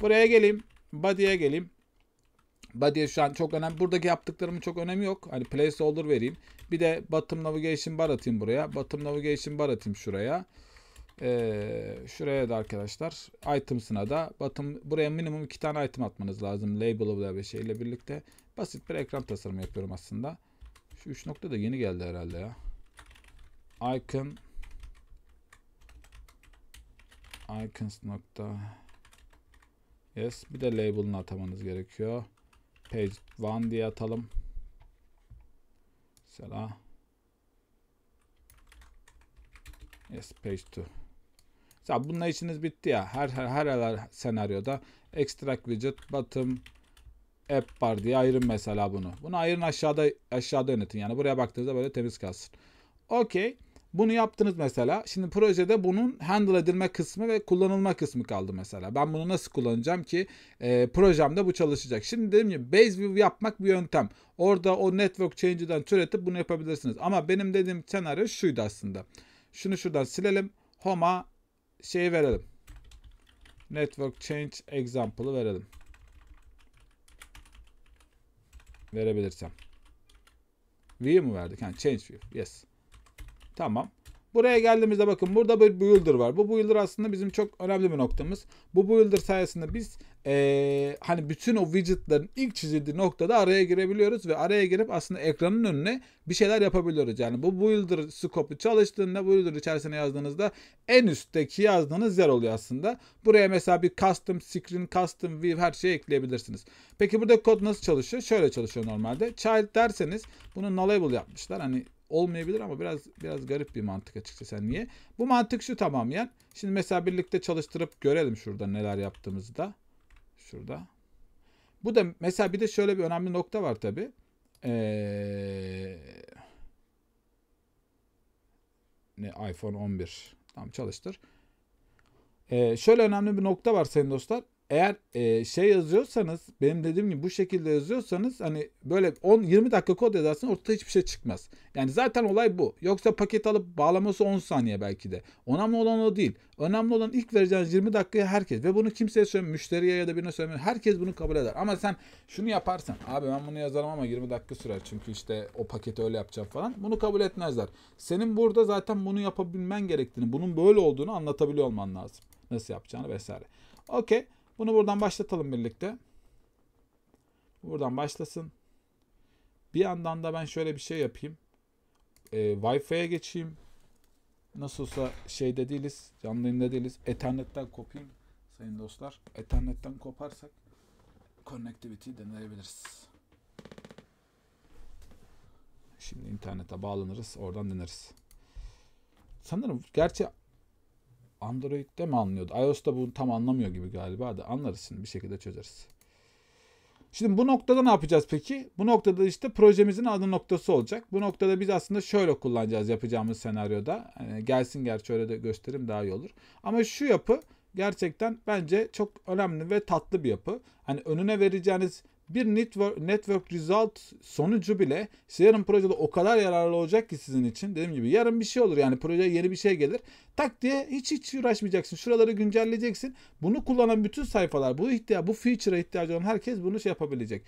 Buraya geleyim. Body'ye geleyim. Body'ye şu an çok önemli. Buradaki yaptıklarımın çok önemi yok. Hani placeholder vereyim. Bir de bottom navigation bar atayım buraya. Bottom navigation bar atayım şuraya. Ee, şuraya da arkadaşlar items'ına da bottom, buraya minimum iki tane item atmanız lazım. Label'ı ve şeyle birlikte. Basit bir ekran tasarımı yapıyorum aslında. Şu 3 nokta da yeni geldi herhalde ya icon icons nokta yes bir de label'ını atamanız gerekiyor page one diye atalım mesela yes page two mesela bununla işiniz bitti ya her her her, her senaryoda extract widget bottom app bar diye ayırın mesela bunu. Bunu ayırın aşağıda aşağıda yönetin. Yani buraya baktığınızda böyle temiz kalsın. Okey. Bunu yaptınız mesela. Şimdi projede bunun handle edilme kısmı ve kullanılma kısmı kaldı mesela. Ben bunu nasıl kullanacağım ki e, projemde bu çalışacak. Şimdi dedim ki base view yapmak bir yöntem. Orada o network change'den türetip bunu yapabilirsiniz. Ama benim dediğim senaryo şuydu aslında. Şunu şuradan silelim. Home'a şeyi verelim. Network change example'ı verelim. Verebilirsem. View mu verdik? Yani change view. Yes. Tamam. Buraya geldiğimizde bakın burada bir builder var. Bu builder aslında bizim çok önemli bir noktamız. Bu builder sayesinde biz ee, hani bütün o widgetların ilk çizildiği noktada araya girebiliyoruz ve araya girip aslında ekranın önüne bir şeyler yapabiliyoruz. Yani bu builder scope'u çalıştığında builder içerisine yazdığınızda en üstteki yazdığınız yer oluyor aslında. Buraya mesela bir custom screen, custom view her şeyi ekleyebilirsiniz. Peki burada kod nasıl çalışıyor? Şöyle çalışıyor normalde. Child derseniz bunu nullable yapmışlar. Hani olmayabilir ama biraz biraz garip bir mantık açıkçası. sen niye? Bu mantık şu tamam tamamen. Şimdi mesela birlikte çalıştırıp görelim şurada neler yaptığımızı da. Şurada. Bu da mesela bir de şöyle bir önemli nokta var tabi. Ee, ne iPhone 11. Tamam çalıştır. Ee, şöyle önemli bir nokta var sayın dostlar eğer e, şey yazıyorsanız benim dediğim gibi bu şekilde yazıyorsanız hani böyle 10 20 dakika kod yazarsın ortada hiçbir şey çıkmaz. Yani zaten olay bu. Yoksa paket alıp bağlaması 10 saniye belki de. Önemli olan o değil. Önemli olan ilk vereceğiniz 20 dakikaya herkes ve bunu kimseye söyleme müşteriye ya da birine söyleme herkes bunu kabul eder. Ama sen şunu yaparsan abi ben bunu yazarım ama 20 dakika sürer çünkü işte o paketi öyle yapacağım falan. Bunu kabul etmezler. Senin burada zaten bunu yapabilmen gerektiğini, bunun böyle olduğunu anlatabiliyor olman lazım. Nasıl yapacağını vesaire. Okey. Bunu buradan başlatalım birlikte. Buradan başlasın. Bir yandan da ben şöyle bir şey yapayım. E, Wi-Fi'ye geçeyim. Nasıl olsa şeyde değiliz. Canlı yayında değiliz. Ethernet'ten kopayım sayın dostlar. Ethernet'ten koparsak connectivity'yi deneyebiliriz. Şimdi internete bağlanırız. Oradan deneriz. Sanırım gerçi Android'de mi anlıyordu? iOS'ta bunu tam anlamıyor gibi galiba da anlarız şimdi bir şekilde çözeriz. Şimdi bu noktada ne yapacağız peki? Bu noktada işte projemizin adı noktası olacak. Bu noktada biz aslında şöyle kullanacağız yapacağımız senaryoda. Yani gelsin gerçi öyle de gösterim daha iyi olur. Ama şu yapı gerçekten bence çok önemli ve tatlı bir yapı. Hani önüne vereceğiniz bir network, network result sonucu bile yarın projede o kadar yararlı olacak ki sizin için. Dediğim gibi yarın bir şey olur yani projeye yeni bir şey gelir. Tak diye hiç hiç uğraşmayacaksın. Şuraları güncelleyeceksin. Bunu kullanan bütün sayfalar bu ihtiya bu feature'a ihtiyacı olan herkes bunu şey yapabilecek.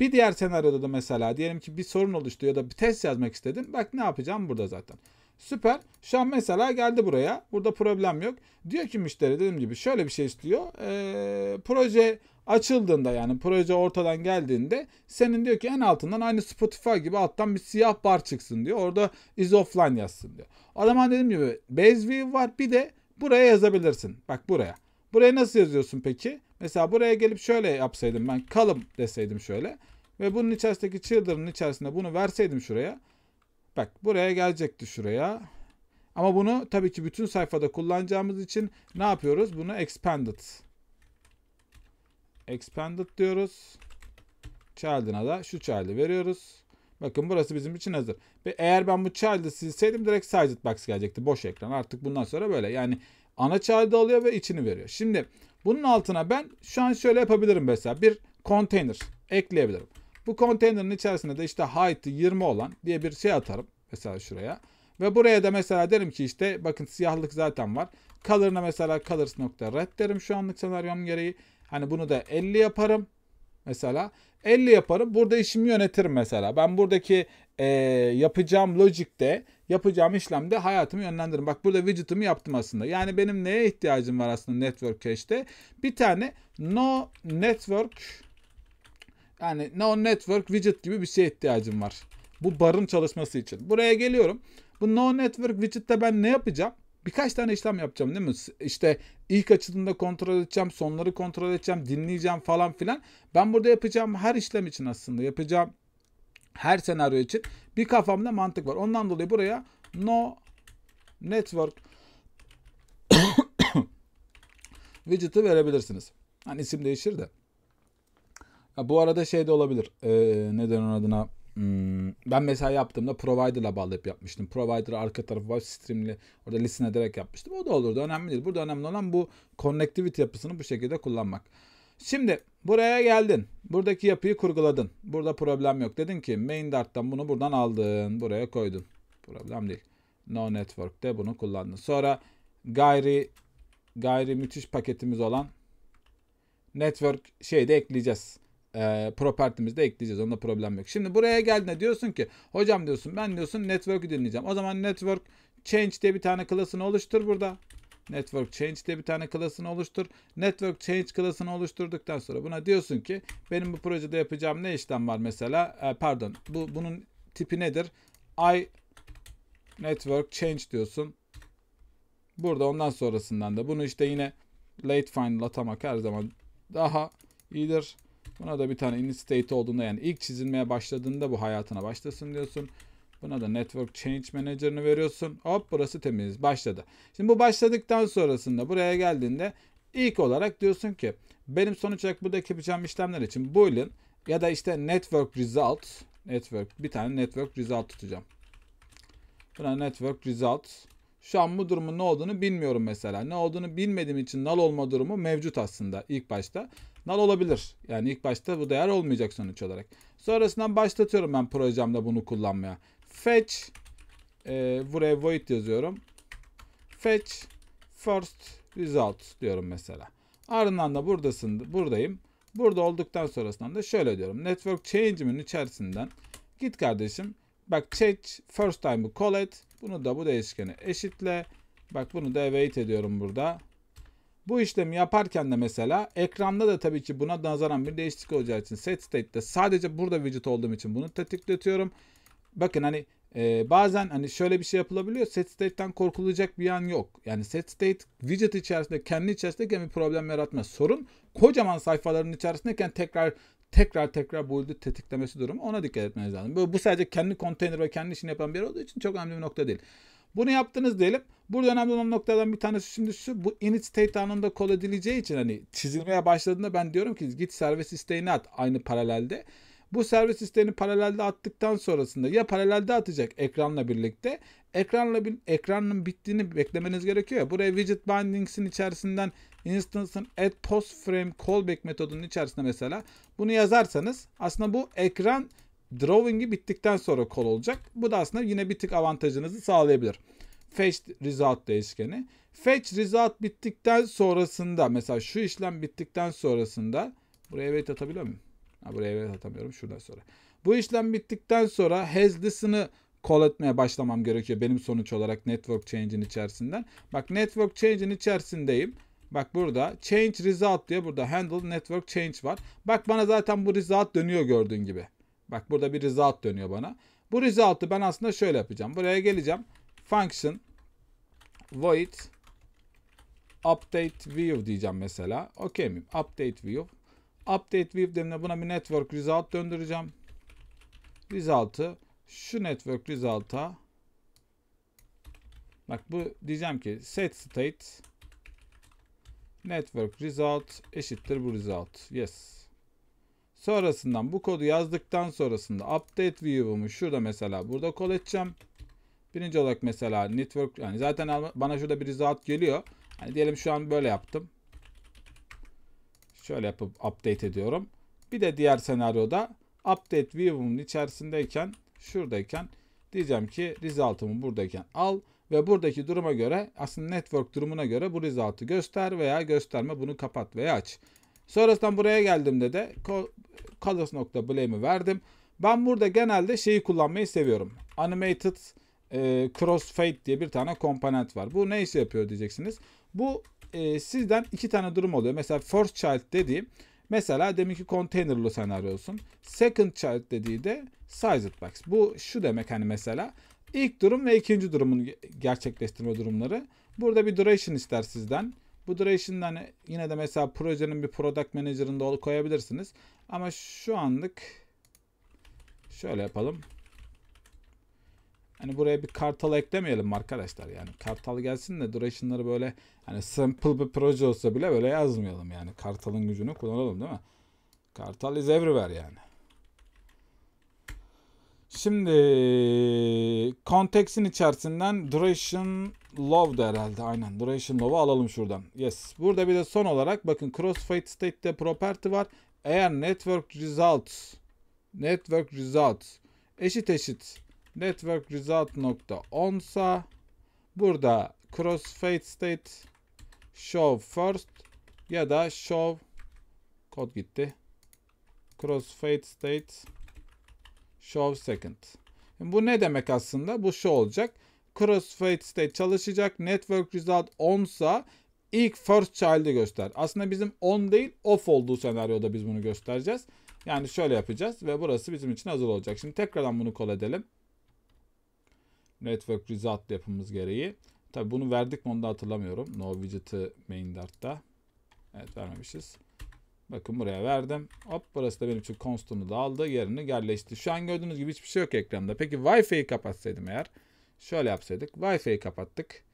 Bir diğer senaryoda da mesela diyelim ki bir sorun oluştu ya da bir test yazmak istedin. Bak ne yapacağım burada zaten. Süper. Şu an mesela geldi buraya. Burada problem yok. Diyor ki müşteri dediğim gibi şöyle bir şey istiyor. Ee, proje açıldığında yani proje ortadan geldiğinde senin diyor ki en altından aynı Spotify gibi alttan bir siyah bar çıksın diyor. Orada is offline yazsın diyor. O zaman hani dediğim gibi base view var bir de buraya yazabilirsin. Bak buraya. Buraya nasıl yazıyorsun peki? Mesela buraya gelip şöyle yapsaydım ben kalım deseydim şöyle. Ve bunun içerisindeki children'ın içerisinde bunu verseydim şuraya. Bak buraya gelecekti şuraya. Ama bunu tabii ki bütün sayfada kullanacağımız için ne yapıyoruz? Bunu expanded Expanded diyoruz. Child'ına da şu child'ı veriyoruz. Bakın burası bizim için hazır. Ve eğer ben bu child'ı silseydim direkt sized box gelecekti. Boş ekran. Artık bundan sonra böyle. Yani ana child'ı alıyor ve içini veriyor. Şimdi bunun altına ben şu an şöyle yapabilirim mesela. Bir container ekleyebilirim. Bu container'ın içerisinde de işte height 20 olan diye bir şey atarım. Mesela şuraya. Ve buraya da mesela derim ki işte bakın siyahlık zaten var. Color'ına mesela colors.red derim şu anlık senaryom gereği. Hani bunu da 50 yaparım. Mesela 50 yaparım. Burada işimi yönetirim mesela. Ben buradaki e, yapacağım logikte, yapacağım işlemde hayatımı yönlendiririm. Bak burada widget'ımı yaptım aslında. Yani benim neye ihtiyacım var aslında network cache'te? Bir tane no network yani no network widget gibi bir şey ihtiyacım var. Bu barın çalışması için. Buraya geliyorum. Bu no network widget'te ben ne yapacağım? birkaç tane işlem yapacağım değil mi? İşte ilk açılımda kontrol edeceğim, sonları kontrol edeceğim, dinleyeceğim falan filan. Ben burada yapacağım her işlem için aslında yapacağım her senaryo için bir kafamda mantık var. Ondan dolayı buraya no network widget'ı verebilirsiniz. Hani isim değişir de. Ya bu arada şey de olabilir. Ee, neden onun adına Hmm, ben mesela yaptığımda provider'la bağlayıp yapmıştım. provider arka tarafı var streamli orada listen ederek yapmıştım. O da olurdu. Önemli değil. Burada önemli olan bu connectivity yapısını bu şekilde kullanmak. Şimdi buraya geldin. Buradaki yapıyı kurguladın. Burada problem yok. Dedin ki main dart'tan bunu buradan aldın. Buraya koydun. Problem değil. No network'te bunu kullandın. Sonra gayri gayri müthiş paketimiz olan network şeyde ekleyeceğiz e, property'mizi de ekleyeceğiz. Onda problem yok. Şimdi buraya geldiğinde diyorsun ki hocam diyorsun ben diyorsun network'ü dinleyeceğim. O zaman network change diye bir tane klasını oluştur burada. Network Change diye bir tane klasını oluştur. Network Change klasını oluşturduktan sonra buna diyorsun ki benim bu projede yapacağım ne işlem var mesela? E, pardon. Bu bunun tipi nedir? I Network Change diyorsun. Burada ondan sonrasından da bunu işte yine late final atamak her zaman daha iyidir. Buna da bir tane init state olduğunda yani ilk çizilmeye başladığında bu hayatına başlasın diyorsun. Buna da Network Change Manager'ını veriyorsun. Hop burası temiz başladı. Şimdi bu başladıktan sonrasında buraya geldiğinde ilk olarak diyorsun ki benim sonuç olarak buradaki yapacağım işlemler için boolean ya da işte network result network bir tane network result tutacağım. Buna network result. Şu an bu durumun ne olduğunu bilmiyorum mesela. Ne olduğunu bilmediğim için null olma durumu mevcut aslında ilk başta. Nal olabilir. Yani ilk başta bu değer olmayacak sonuç olarak. Sonrasından başlatıyorum ben projemde bunu kullanmaya. Fetch e, buraya void yazıyorum. Fetch first result diyorum mesela. Ardından da buradasın, buradayım. Burada olduktan sonrasından da şöyle diyorum. Network change'imin içerisinden git kardeşim. Bak change first time call it. Bunu da bu değişkeni eşitle. Bak bunu da await ediyorum burada. Bu işlemi yaparken de mesela ekranda da tabii ki buna nazaran bir değişiklik olacağı için set state'de sadece burada widget olduğum için bunu tetikletiyorum. Bakın hani e, bazen hani şöyle bir şey yapılabiliyor. Set state'ten korkulacak bir yan yok. Yani set state widget içerisinde kendi içerisindeyken bir problem yaratmaz. Sorun kocaman sayfaların içerisindeyken tekrar tekrar tekrar bu widget tetiklemesi durumu ona dikkat etmeniz lazım. Böyle, bu sadece kendi konteyner ve kendi işini yapan bir yer olduğu için çok önemli bir nokta değil. Bunu yaptınız diyelim. Burada önemli olan noktadan bir tanesi şimdi şu bu init state anında kol edileceği için hani çizilmeye başladığında ben diyorum ki git servis isteğini at aynı paralelde. Bu servis isteğini paralelde attıktan sonrasında ya paralelde atacak ekranla birlikte ekranla bir, ekranın bittiğini beklemeniz gerekiyor. Ya. Buraya widget bindings'in içerisinden instance'ın add post frame callback metodunun içerisinde mesela bunu yazarsanız aslında bu ekran drawing'i bittikten sonra call olacak. Bu da aslında yine bir tık avantajınızı sağlayabilir. Fetch result değişkeni. Fetch result bittikten sonrasında mesela şu işlem bittikten sonrasında buraya evet atabiliyor muyum? Ha, buraya evet atamıyorum şuradan sonra. Bu işlem bittikten sonra has this'ını call etmeye başlamam gerekiyor benim sonuç olarak network change'in içerisinden. Bak network change'in içerisindeyim. Bak burada change result diye burada handle network change var. Bak bana zaten bu result dönüyor gördüğün gibi. Bak burada bir result dönüyor bana. Bu result'ı ben aslında şöyle yapacağım. Buraya geleceğim. Function void update view diyeceğim mesela. Okey miyim? Update view. Update view dediğimde buna bir network result döndüreceğim. Result'ı şu network result'a bak bu diyeceğim ki set state network result eşittir bu result. Yes. Sonrasından bu kodu yazdıktan sonrasında update view'umu şurada mesela burada kol edeceğim. Birinci olarak mesela network yani zaten bana şurada bir result geliyor. Hani diyelim şu an böyle yaptım. Şöyle yapıp update ediyorum. Bir de diğer senaryoda update view'umun içerisindeyken şuradayken diyeceğim ki result'ımı buradayken al ve buradaki duruma göre aslında network durumuna göre bu result'ı göster veya gösterme bunu kapat veya aç. Sonrasında buraya geldim de de colors.blame'i verdim. Ben burada genelde şeyi kullanmayı seviyorum. Animated e, Crossfade diye bir tane komponent var. Bu ne işe yapıyor diyeceksiniz. Bu e, sizden iki tane durum oluyor. Mesela first child dediğim mesela demin ki containerlı senaryo olsun. Second child dediği de sized box. Bu şu demek hani mesela ilk durum ve ikinci durumun gerçekleştirme durumları. Burada bir duration ister sizden. Bu duration'da hani yine de mesela projenin bir product manager'ında koyabilirsiniz. Ama şu anlık şöyle yapalım. Hani buraya bir kartal eklemeyelim arkadaşlar yani. Kartal gelsin de duration'ları böyle hani simple bir proje olsa bile böyle yazmayalım yani. Kartalın gücünü kullanalım değil mi? Kartal is everywhere yani. Şimdi konteksin içerisinden duration Love'du herhalde aynen. Duration Love'u alalım şuradan. Yes. Burada bir de son olarak bakın Crossfade State'de property var. Eğer Network Results Network Results eşit eşit Network Result nokta onsa burada Crossfade State Show First ya da Show kod gitti. Crossfade State Show Second. Bu ne demek aslında? Bu şu olacak. Crossfade'de çalışacak. Network result 10 sa ilk first child'ı göster. Aslında bizim on değil off olduğu senaryoda biz bunu göstereceğiz. Yani şöyle yapacağız ve burası bizim için hazır olacak. Şimdi tekrardan bunu kol edelim. Network result yapımız gereği. Tabi bunu verdik mi onu da hatırlamıyorum. No widget'ı main dart'ta. Evet vermemişiz. Bakın buraya verdim. Hop burası da benim için constant'ı da aldı. Yerini yerleşti. Şu an gördüğünüz gibi hiçbir şey yok ekranda. Peki Wi-Fi'yi kapatsaydım eğer. Şöyle yapsaydık. Wi-Fi'yi kapattık.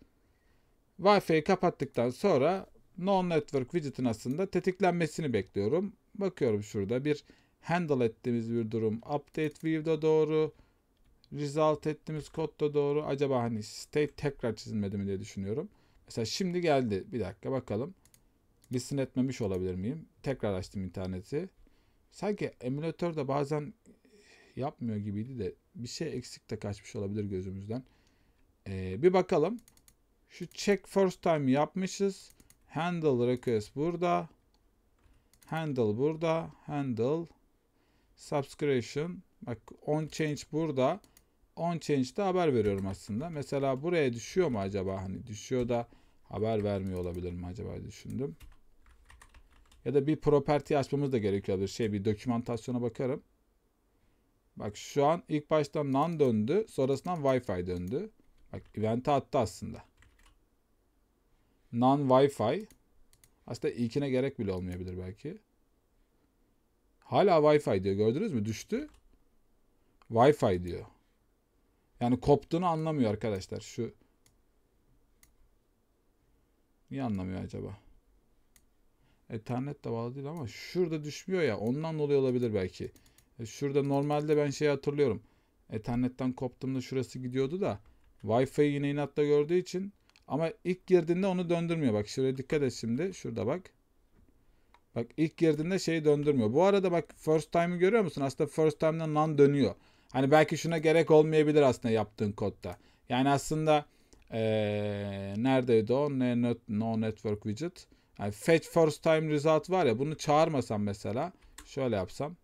Wi-Fi'yi kapattıktan sonra no network widget'in aslında tetiklenmesini bekliyorum. Bakıyorum şurada bir handle ettiğimiz bir durum. Update view'da doğru. Result ettiğimiz kod da doğru. Acaba hani state tekrar çizilmedi mi diye düşünüyorum. Mesela şimdi geldi. Bir dakika bakalım. Listen etmemiş olabilir miyim? Tekrar açtım interneti. Sanki emülatör de bazen yapmıyor gibiydi de bir şey eksik de kaçmış olabilir gözümüzden. Ee, bir bakalım. Şu check first time yapmışız. Handle request burada. Handle burada. Handle. Subscription. Bak on change burada. On change de haber veriyorum aslında. Mesela buraya düşüyor mu acaba? Hani düşüyor da haber vermiyor olabilir mi acaba düşündüm. Ya da bir property açmamız da gerekiyor. Bir şey bir dokümantasyona bakarım. Bak şu an ilk baştan NAN döndü. Sonrasından Wi-Fi döndü. Bak event'e attı aslında. Non Wi-Fi. Aslında ilkine gerek bile olmayabilir belki. Hala Wi-Fi diyor. Gördünüz mü? Düştü. Wi-Fi diyor. Yani koptuğunu anlamıyor arkadaşlar. Şu Niye anlamıyor acaba? Ethernet de bağlı değil ama şurada düşmüyor ya. Ondan dolayı olabilir belki. E, şurada normalde ben şeyi hatırlıyorum. Ethernet'ten koptuğumda şurası gidiyordu da Wi-Fi'yi yine inatla gördüğü için ama ilk girdiğinde onu döndürmüyor. Bak şuraya dikkat et şimdi. Şurada bak. Bak ilk girdiğinde şeyi döndürmüyor. Bu arada bak first time'ı görüyor musun? Aslında first time'da none dönüyor. Hani belki şuna gerek olmayabilir aslında yaptığın kodda. Yani aslında ee, neredeydi o? No network widget. Yani fetch first time result var ya bunu çağırmasam mesela şöyle yapsam.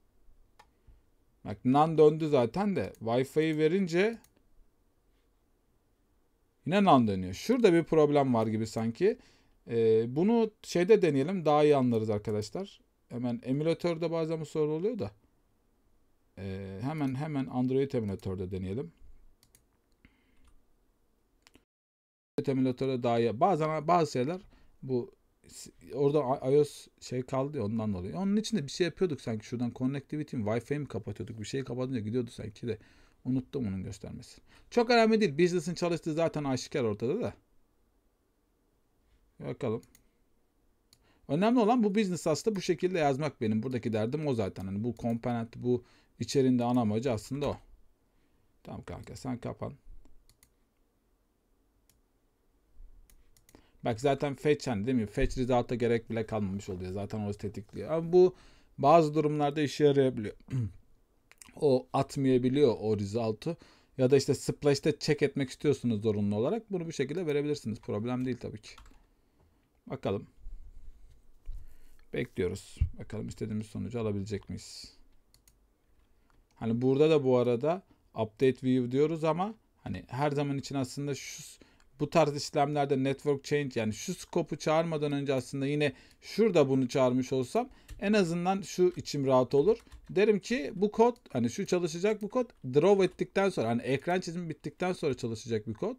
Bak none döndü zaten de Wi-Fi'yi verince Yine nan dönüyor. Şurada bir problem var gibi sanki. Ee, bunu şeyde deneyelim daha iyi anlarız arkadaşlar. Hemen emülatörde bazen bu soru oluyor da. Ee, hemen hemen Android emülatörde deneyelim. emülatörde daha iyi. Bazen bazı şeyler bu orada iOS şey kaldı ya ondan dolayı. Onun için de bir şey yapıyorduk sanki şuradan connectivity Wi-Fi mi kapatıyorduk bir şey kapatınca gidiyordu sanki de. Unuttum onun göstermesi. Çok önemli değil. Business'ın çalıştığı zaten aşikar ortada da. Bakalım. Önemli olan bu business aslında bu şekilde yazmak benim. Buradaki derdim o zaten. Hani bu komponent, bu içerinde ana amacı aslında o. Tamam kanka sen kapan. Bak zaten fetch hani değil mi? Fetch result'a gerek bile kalmamış oluyor. Zaten o tetikliyor. Ama bu bazı durumlarda işe yarayabiliyor. o atmayabiliyor o result'u. Ya da işte splash'te check etmek istiyorsunuz zorunlu olarak. Bunu bir şekilde verebilirsiniz. Problem değil tabii ki. Bakalım. Bekliyoruz. Bakalım istediğimiz sonucu alabilecek miyiz? Hani burada da bu arada update view diyoruz ama hani her zaman için aslında şu bu tarz işlemlerde network change yani şu scope'u çağırmadan önce aslında yine şurada bunu çağırmış olsam en azından şu içim rahat olur. Derim ki bu kod hani şu çalışacak bu kod draw ettikten sonra hani ekran çizimi bittikten sonra çalışacak bir kod.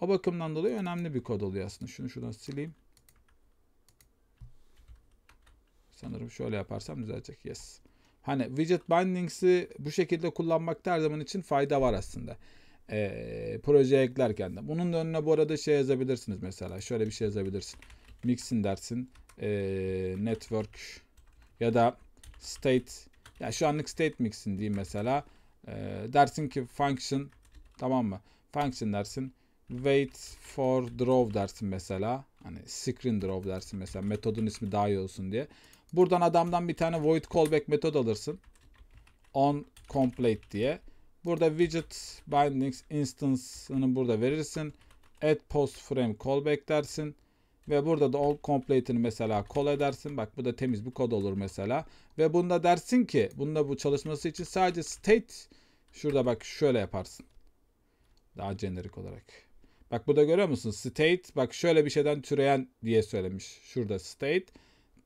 O bakımdan dolayı önemli bir kod oluyor aslında. Şunu şuradan sileyim. Sanırım şöyle yaparsam düzelecek. Yes. Hani widget bindings'i bu şekilde kullanmak her zaman için fayda var aslında. Ee, projeye eklerken de. Bunun da önüne bu arada şey yazabilirsiniz mesela. Şöyle bir şey yazabilirsin. Mixin dersin. Ee, network ya da state yani şu anlık state mix'in diyeyim mesela e, dersin ki function tamam mı? Function dersin wait for draw dersin mesela. Hani screen draw dersin mesela metodun ismi daha iyi olsun diye. Buradan adamdan bir tane void callback metod alırsın. On complete diye. Burada widget bindings instance'ını burada verirsin. Add post frame callback dersin. Ve burada da all complete'ini mesela kol edersin. Bak bu da temiz bir kod olur mesela. Ve bunda dersin ki bunda bu çalışması için sadece state şurada bak şöyle yaparsın. Daha generik olarak. Bak burada görüyor musun? State bak şöyle bir şeyden türeyen diye söylemiş. Şurada state.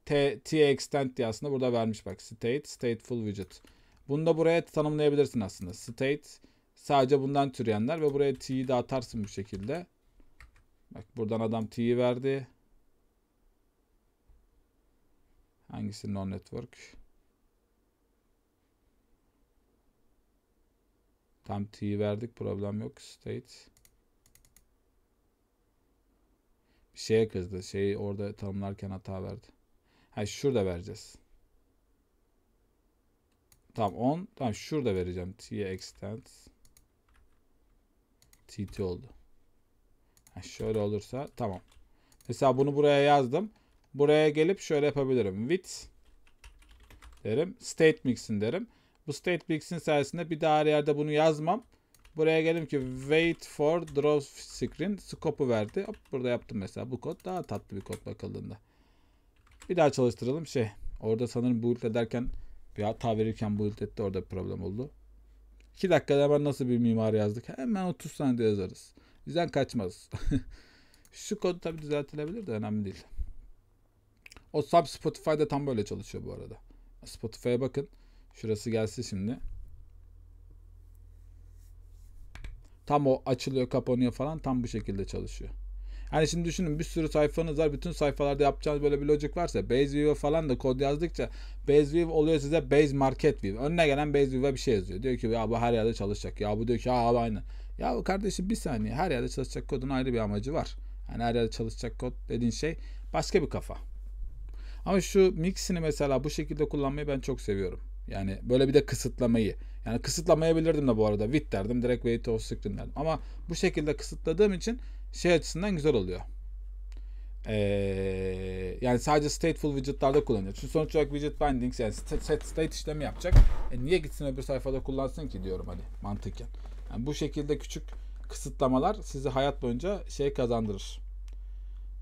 T, t extent diye aslında burada vermiş bak. State, stateful widget. Bunu da buraya tanımlayabilirsin aslında. State sadece bundan türeyenler ve buraya t'yi de atarsın bu şekilde. Bak buradan adam t'yi verdi. Hangisi non network? Tam T verdik. Problem yok. State. Bir şeye kızdı. Şeyi orada tanımlarken hata verdi. Ha şurada vereceğiz. Tam 10. Tamam şurada vereceğim. T'ye extend. TT oldu. Ha, şöyle olursa tamam. Mesela bunu buraya yazdım. Buraya gelip şöyle yapabilirim. With derim. State mixin derim. Bu state mixin sayesinde bir daha her yerde bunu yazmam. Buraya gelim ki wait for draw screen scope'u verdi. Hop, burada yaptım mesela bu kod. Daha tatlı bir kod bakıldığında. Bir daha çalıştıralım. Şey orada sanırım build ederken bir hata verirken build etti orada bir problem oldu. 2 dakikada hemen nasıl bir mimar yazdık? Hemen 30 saniyede yazarız. Bizden kaçmaz. Şu kod tabi düzeltilebilir de önemli değil. O sub Spotify'da tam böyle çalışıyor bu arada. Spotify'a bakın. Şurası gelsin şimdi. Tam o açılıyor kapanıyor falan tam bu şekilde çalışıyor. Yani şimdi düşünün bir sürü sayfanız var. Bütün sayfalarda yapacağınız böyle bir logic varsa BaseView'a falan da kod yazdıkça BaseView oluyor size Base Market View. Önüne gelen BaseView'a bir şey yazıyor. Diyor ki ya bu her yerde çalışacak. Ya bu diyor ki abi aynı. Ya kardeşim bir saniye her yerde çalışacak kodun ayrı bir amacı var. Yani her yerde çalışacak kod dediğin şey başka bir kafa. Ama şu mixini mesela bu şekilde kullanmayı ben çok seviyorum. Yani böyle bir de kısıtlamayı. Yani kısıtlamayabilirdim de bu arada. With derdim direkt weight of screen derdim. Ama bu şekilde kısıtladığım için şey açısından güzel oluyor. Ee, yani sadece stateful widget'larda kullanıyor. Çünkü sonuç olarak widget bindings yani set state işlemi yapacak. E niye gitsin öbür sayfada kullansın ki diyorum hadi mantıken. Yani bu şekilde küçük kısıtlamalar sizi hayat boyunca şey kazandırır.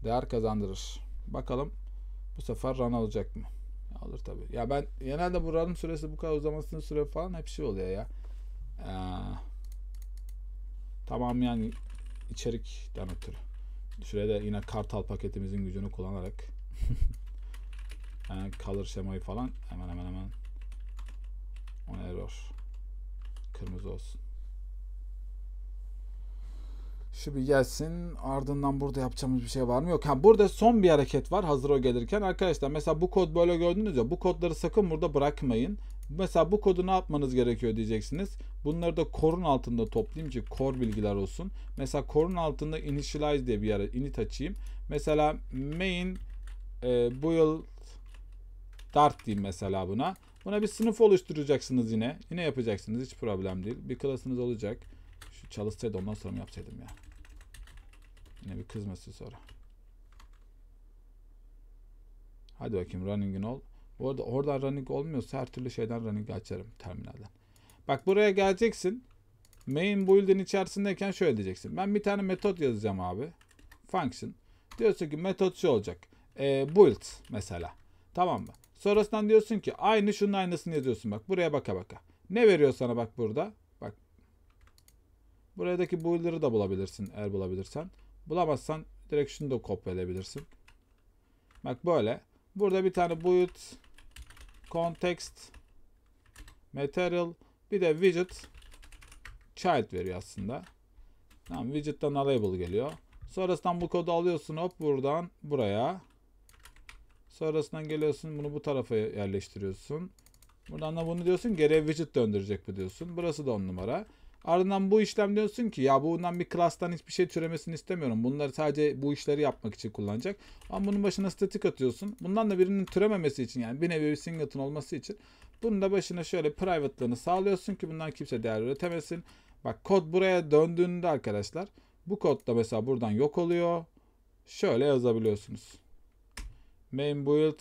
Değer kazandırır. Bakalım bu sefer run alacak mı? Alır tabii. Ya ben genelde bu run'ın süresi bu kadar uzamasının süre falan hep şey oluyor ya. Ee, tamam yani içerikten ötürü. Şurada yine kartal paketimizin gücünü kullanarak yani kalır şemayı falan hemen hemen hemen on error kırmızı olsun. Şu bir gelsin. Ardından burada yapacağımız bir şey var mı? Yok. Ha, burada son bir hareket var hazır o gelirken. Arkadaşlar mesela bu kod böyle gördünüz ya. Bu kodları sakın burada bırakmayın. Mesela bu kodu ne yapmanız gerekiyor diyeceksiniz. Bunları da korun altında toplayayım ki core bilgiler olsun. Mesela core'un altında initialize diye bir yere init açayım. Mesela main e, build dart diyeyim mesela buna. Buna bir sınıf oluşturacaksınız yine. Yine yapacaksınız. Hiç problem değil. Bir klasınız olacak çalışsaydı ondan sonra yapsaydım ya? Yine bir kızmasın sonra. Hadi bakayım running'in ol. Bu arada oradan running olmuyorsa her türlü şeyden running açarım terminalden. Bak buraya geleceksin. Main build'in içerisindeyken şöyle diyeceksin. Ben bir tane metot yazacağım abi. Function. Diyorsun ki metot şu olacak. E, build mesela. Tamam mı? Sonrasından diyorsun ki aynı şunun aynısını yazıyorsun bak. Buraya baka baka. Ne veriyor sana bak burada? Buradaki builder'ı da bulabilirsin eğer bulabilirsen. Bulamazsan direkt şunu da kopyalayabilirsin. Bak böyle. Burada bir tane build context material bir de widget child veriyor aslında. Tamam widget'tan arable geliyor. Sonrasından bu kodu alıyorsun hop buradan buraya. Sonrasından geliyorsun bunu bu tarafa yerleştiriyorsun. Buradan da bunu diyorsun geriye widget döndürecek mi diyorsun. Burası da on numara. Ardından bu işlem diyorsun ki ya bundan bir class'tan hiçbir şey türemesini istemiyorum. Bunları sadece bu işleri yapmak için kullanacak. Ama bunun başına statik atıyorsun. Bundan da birinin türememesi için yani bir nevi bir singleton olması için bunun da başına şöyle privatelığını sağlıyorsun ki bundan kimse değer üretemesin. Bak kod buraya döndüğünde arkadaşlar bu kod da mesela buradan yok oluyor. Şöyle yazabiliyorsunuz. Main build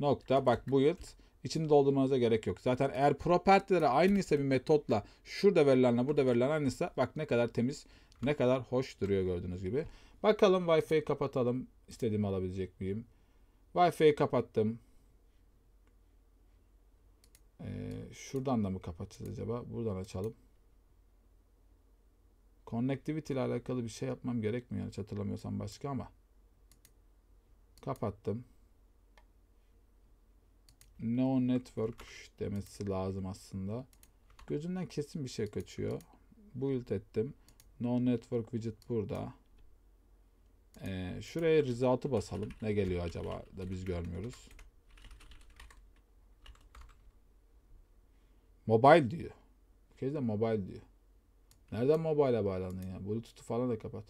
nokta bak build İçini doldurmanıza gerek yok. Zaten eğer propertilere aynıysa bir metotla şurada verilenle burada verilen aynıysa bak ne kadar temiz ne kadar hoş duruyor gördüğünüz gibi. Bakalım wi fi kapatalım. İstediğimi alabilecek miyim? wi fi kapattım. Ee, şuradan da mı kapatacağız acaba? Buradan açalım. Connectivity ile alakalı bir şey yapmam gerekmiyor. yani hatırlamıyorsam başka ama. Kapattım. Neo Network demesi lazım aslında. Gözümden kesin bir şey kaçıyor. Build ettim. No Network widget burada. Ee, şuraya result'ı basalım. Ne geliyor acaba da biz görmüyoruz. Mobile diyor. Bu kez de mobile diyor. Nereden mobile'a bağlandın ya? Bluetooth'u falan da kapat.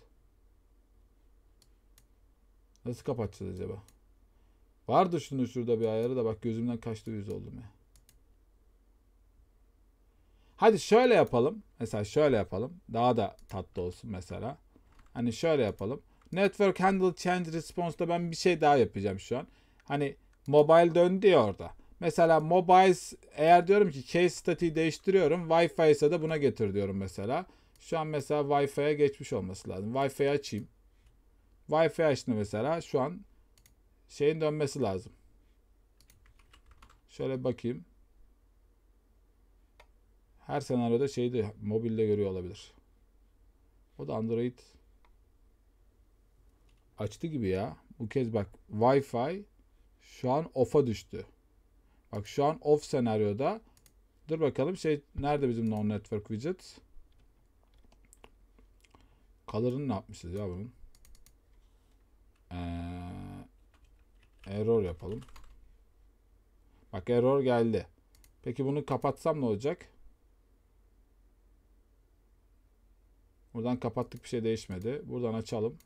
Nasıl kapatacağız acaba? Vardı şunu şurada bir ayarı da bak gözümden kaçtı yüz oldum ya. Hadi şöyle yapalım. Mesela şöyle yapalım. Daha da tatlı olsun mesela. Hani şöyle yapalım. Network handle change response'da ben bir şey daha yapacağım şu an. Hani mobile döndü ya orada. Mesela mobile eğer diyorum ki case statiği değiştiriyorum. Wi-Fi ise de buna getir diyorum mesela. Şu an mesela Wi-Fi'ye geçmiş olması lazım. Wi-Fi açayım. Wi-Fi açtım mesela şu an şeyin dönmesi lazım. Şöyle bakayım. Her senaryoda şeyi de mobilde görüyor olabilir. O da Android açtı gibi ya. Bu kez bak Wi-Fi şu an off'a düştü. Bak şu an off senaryoda. Dur bakalım şey nerede bizim non network widget? Color'ını ne yapmışız ya bunun? Ee, Error yapalım. Bak error geldi. Peki bunu kapatsam ne olacak? Buradan kapattık bir şey değişmedi. Buradan açalım.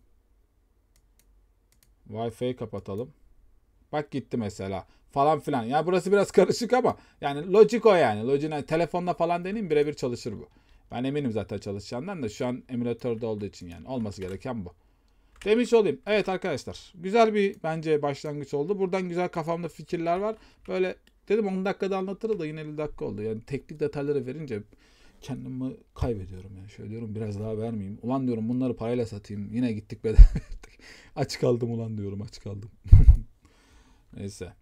Wi-Fi'yi kapatalım. Bak gitti mesela falan filan. Ya yani burası biraz karışık ama yani logic o yani. Logic'in telefonla falan deneyim birebir çalışır bu. Ben eminim zaten çalışacağından da şu an emülatörde olduğu için yani olması gereken bu. Demiş olayım. Evet arkadaşlar. Güzel bir bence başlangıç oldu. Buradan güzel kafamda fikirler var. Böyle dedim 10 dakikada anlatırız da yine 50 dakika oldu. Yani teknik detayları verince kendimi kaybediyorum yani. Şöyle diyorum biraz daha vermeyeyim. Ulan diyorum bunları parayla satayım. Yine gittik bedava ettik. aç kaldım ulan diyorum aç kaldım. Neyse.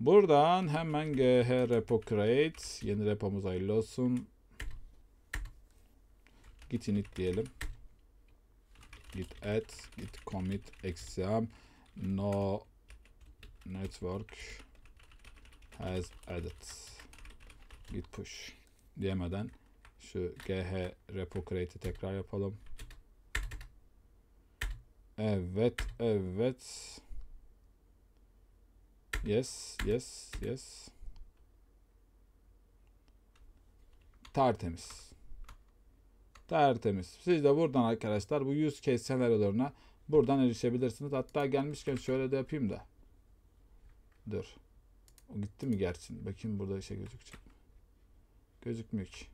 Buradan hemen GH repo create. Yeni repomuz hayırlı olsun. Git init diyelim git add, git commit exam, no network has added git push diyemeden şu gh repo create'i tekrar yapalım. Evet, evet. Yes, yes, yes. Tertemiz. Tertemiz. Siz de buradan arkadaşlar bu yüz case senaryolarına buradan erişebilirsiniz. Hatta gelmişken şöyle de yapayım da. Dur. O gitti mi gerçi? Bakayım burada işe gözükecek. Gözükmüyor ki.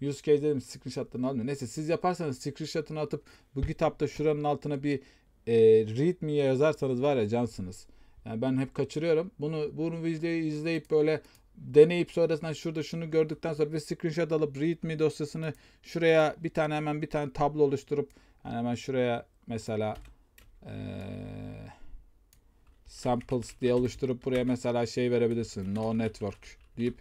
100 kez dedim screenshot'larını almıyor. Neyse siz yaparsanız screenshot'ını atıp bu kitapta şuranın altına bir e, readme'ye yazarsanız var ya cansınız. Yani ben hep kaçırıyorum. Bunu bunu videoyu izleyip böyle deneyip sonrasında şurada şunu gördükten sonra bir screenshot alıp readme dosyasını şuraya bir tane hemen bir tane tablo oluşturup yani hemen şuraya mesela ee, samples diye oluşturup buraya mesela şey verebilirsin no network deyip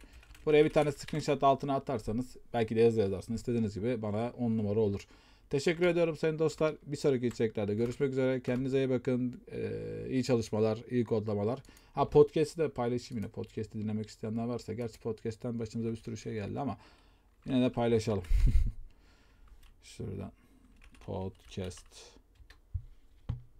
buraya bir tane screenshot altına atarsanız belki de yazı yazarsınız istediğiniz gibi bana 10 numara olur. Teşekkür ediyorum sayın dostlar. Bir sonraki içeriklerde görüşmek üzere. Kendinize iyi bakın. Ee, iyi çalışmalar, iyi kodlamalar. Ha podcast'i de paylaşayım yine. Podcast'i dinlemek isteyenler varsa. Gerçi podcast'ten başımıza bir sürü şey geldi ama yine de paylaşalım. Şuradan. Podcast.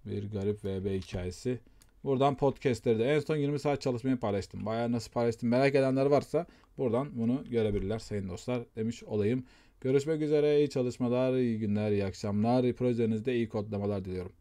Bir garip VB hikayesi. Buradan podcastleri de en son 20 saat çalışmayı paylaştım. Bayağı nasıl paylaştım merak edenler varsa buradan bunu görebilirler sayın dostlar demiş olayım. Görüşmek üzere, iyi çalışmalar, iyi günler, iyi akşamlar. Projenizde iyi kodlamalar diliyorum.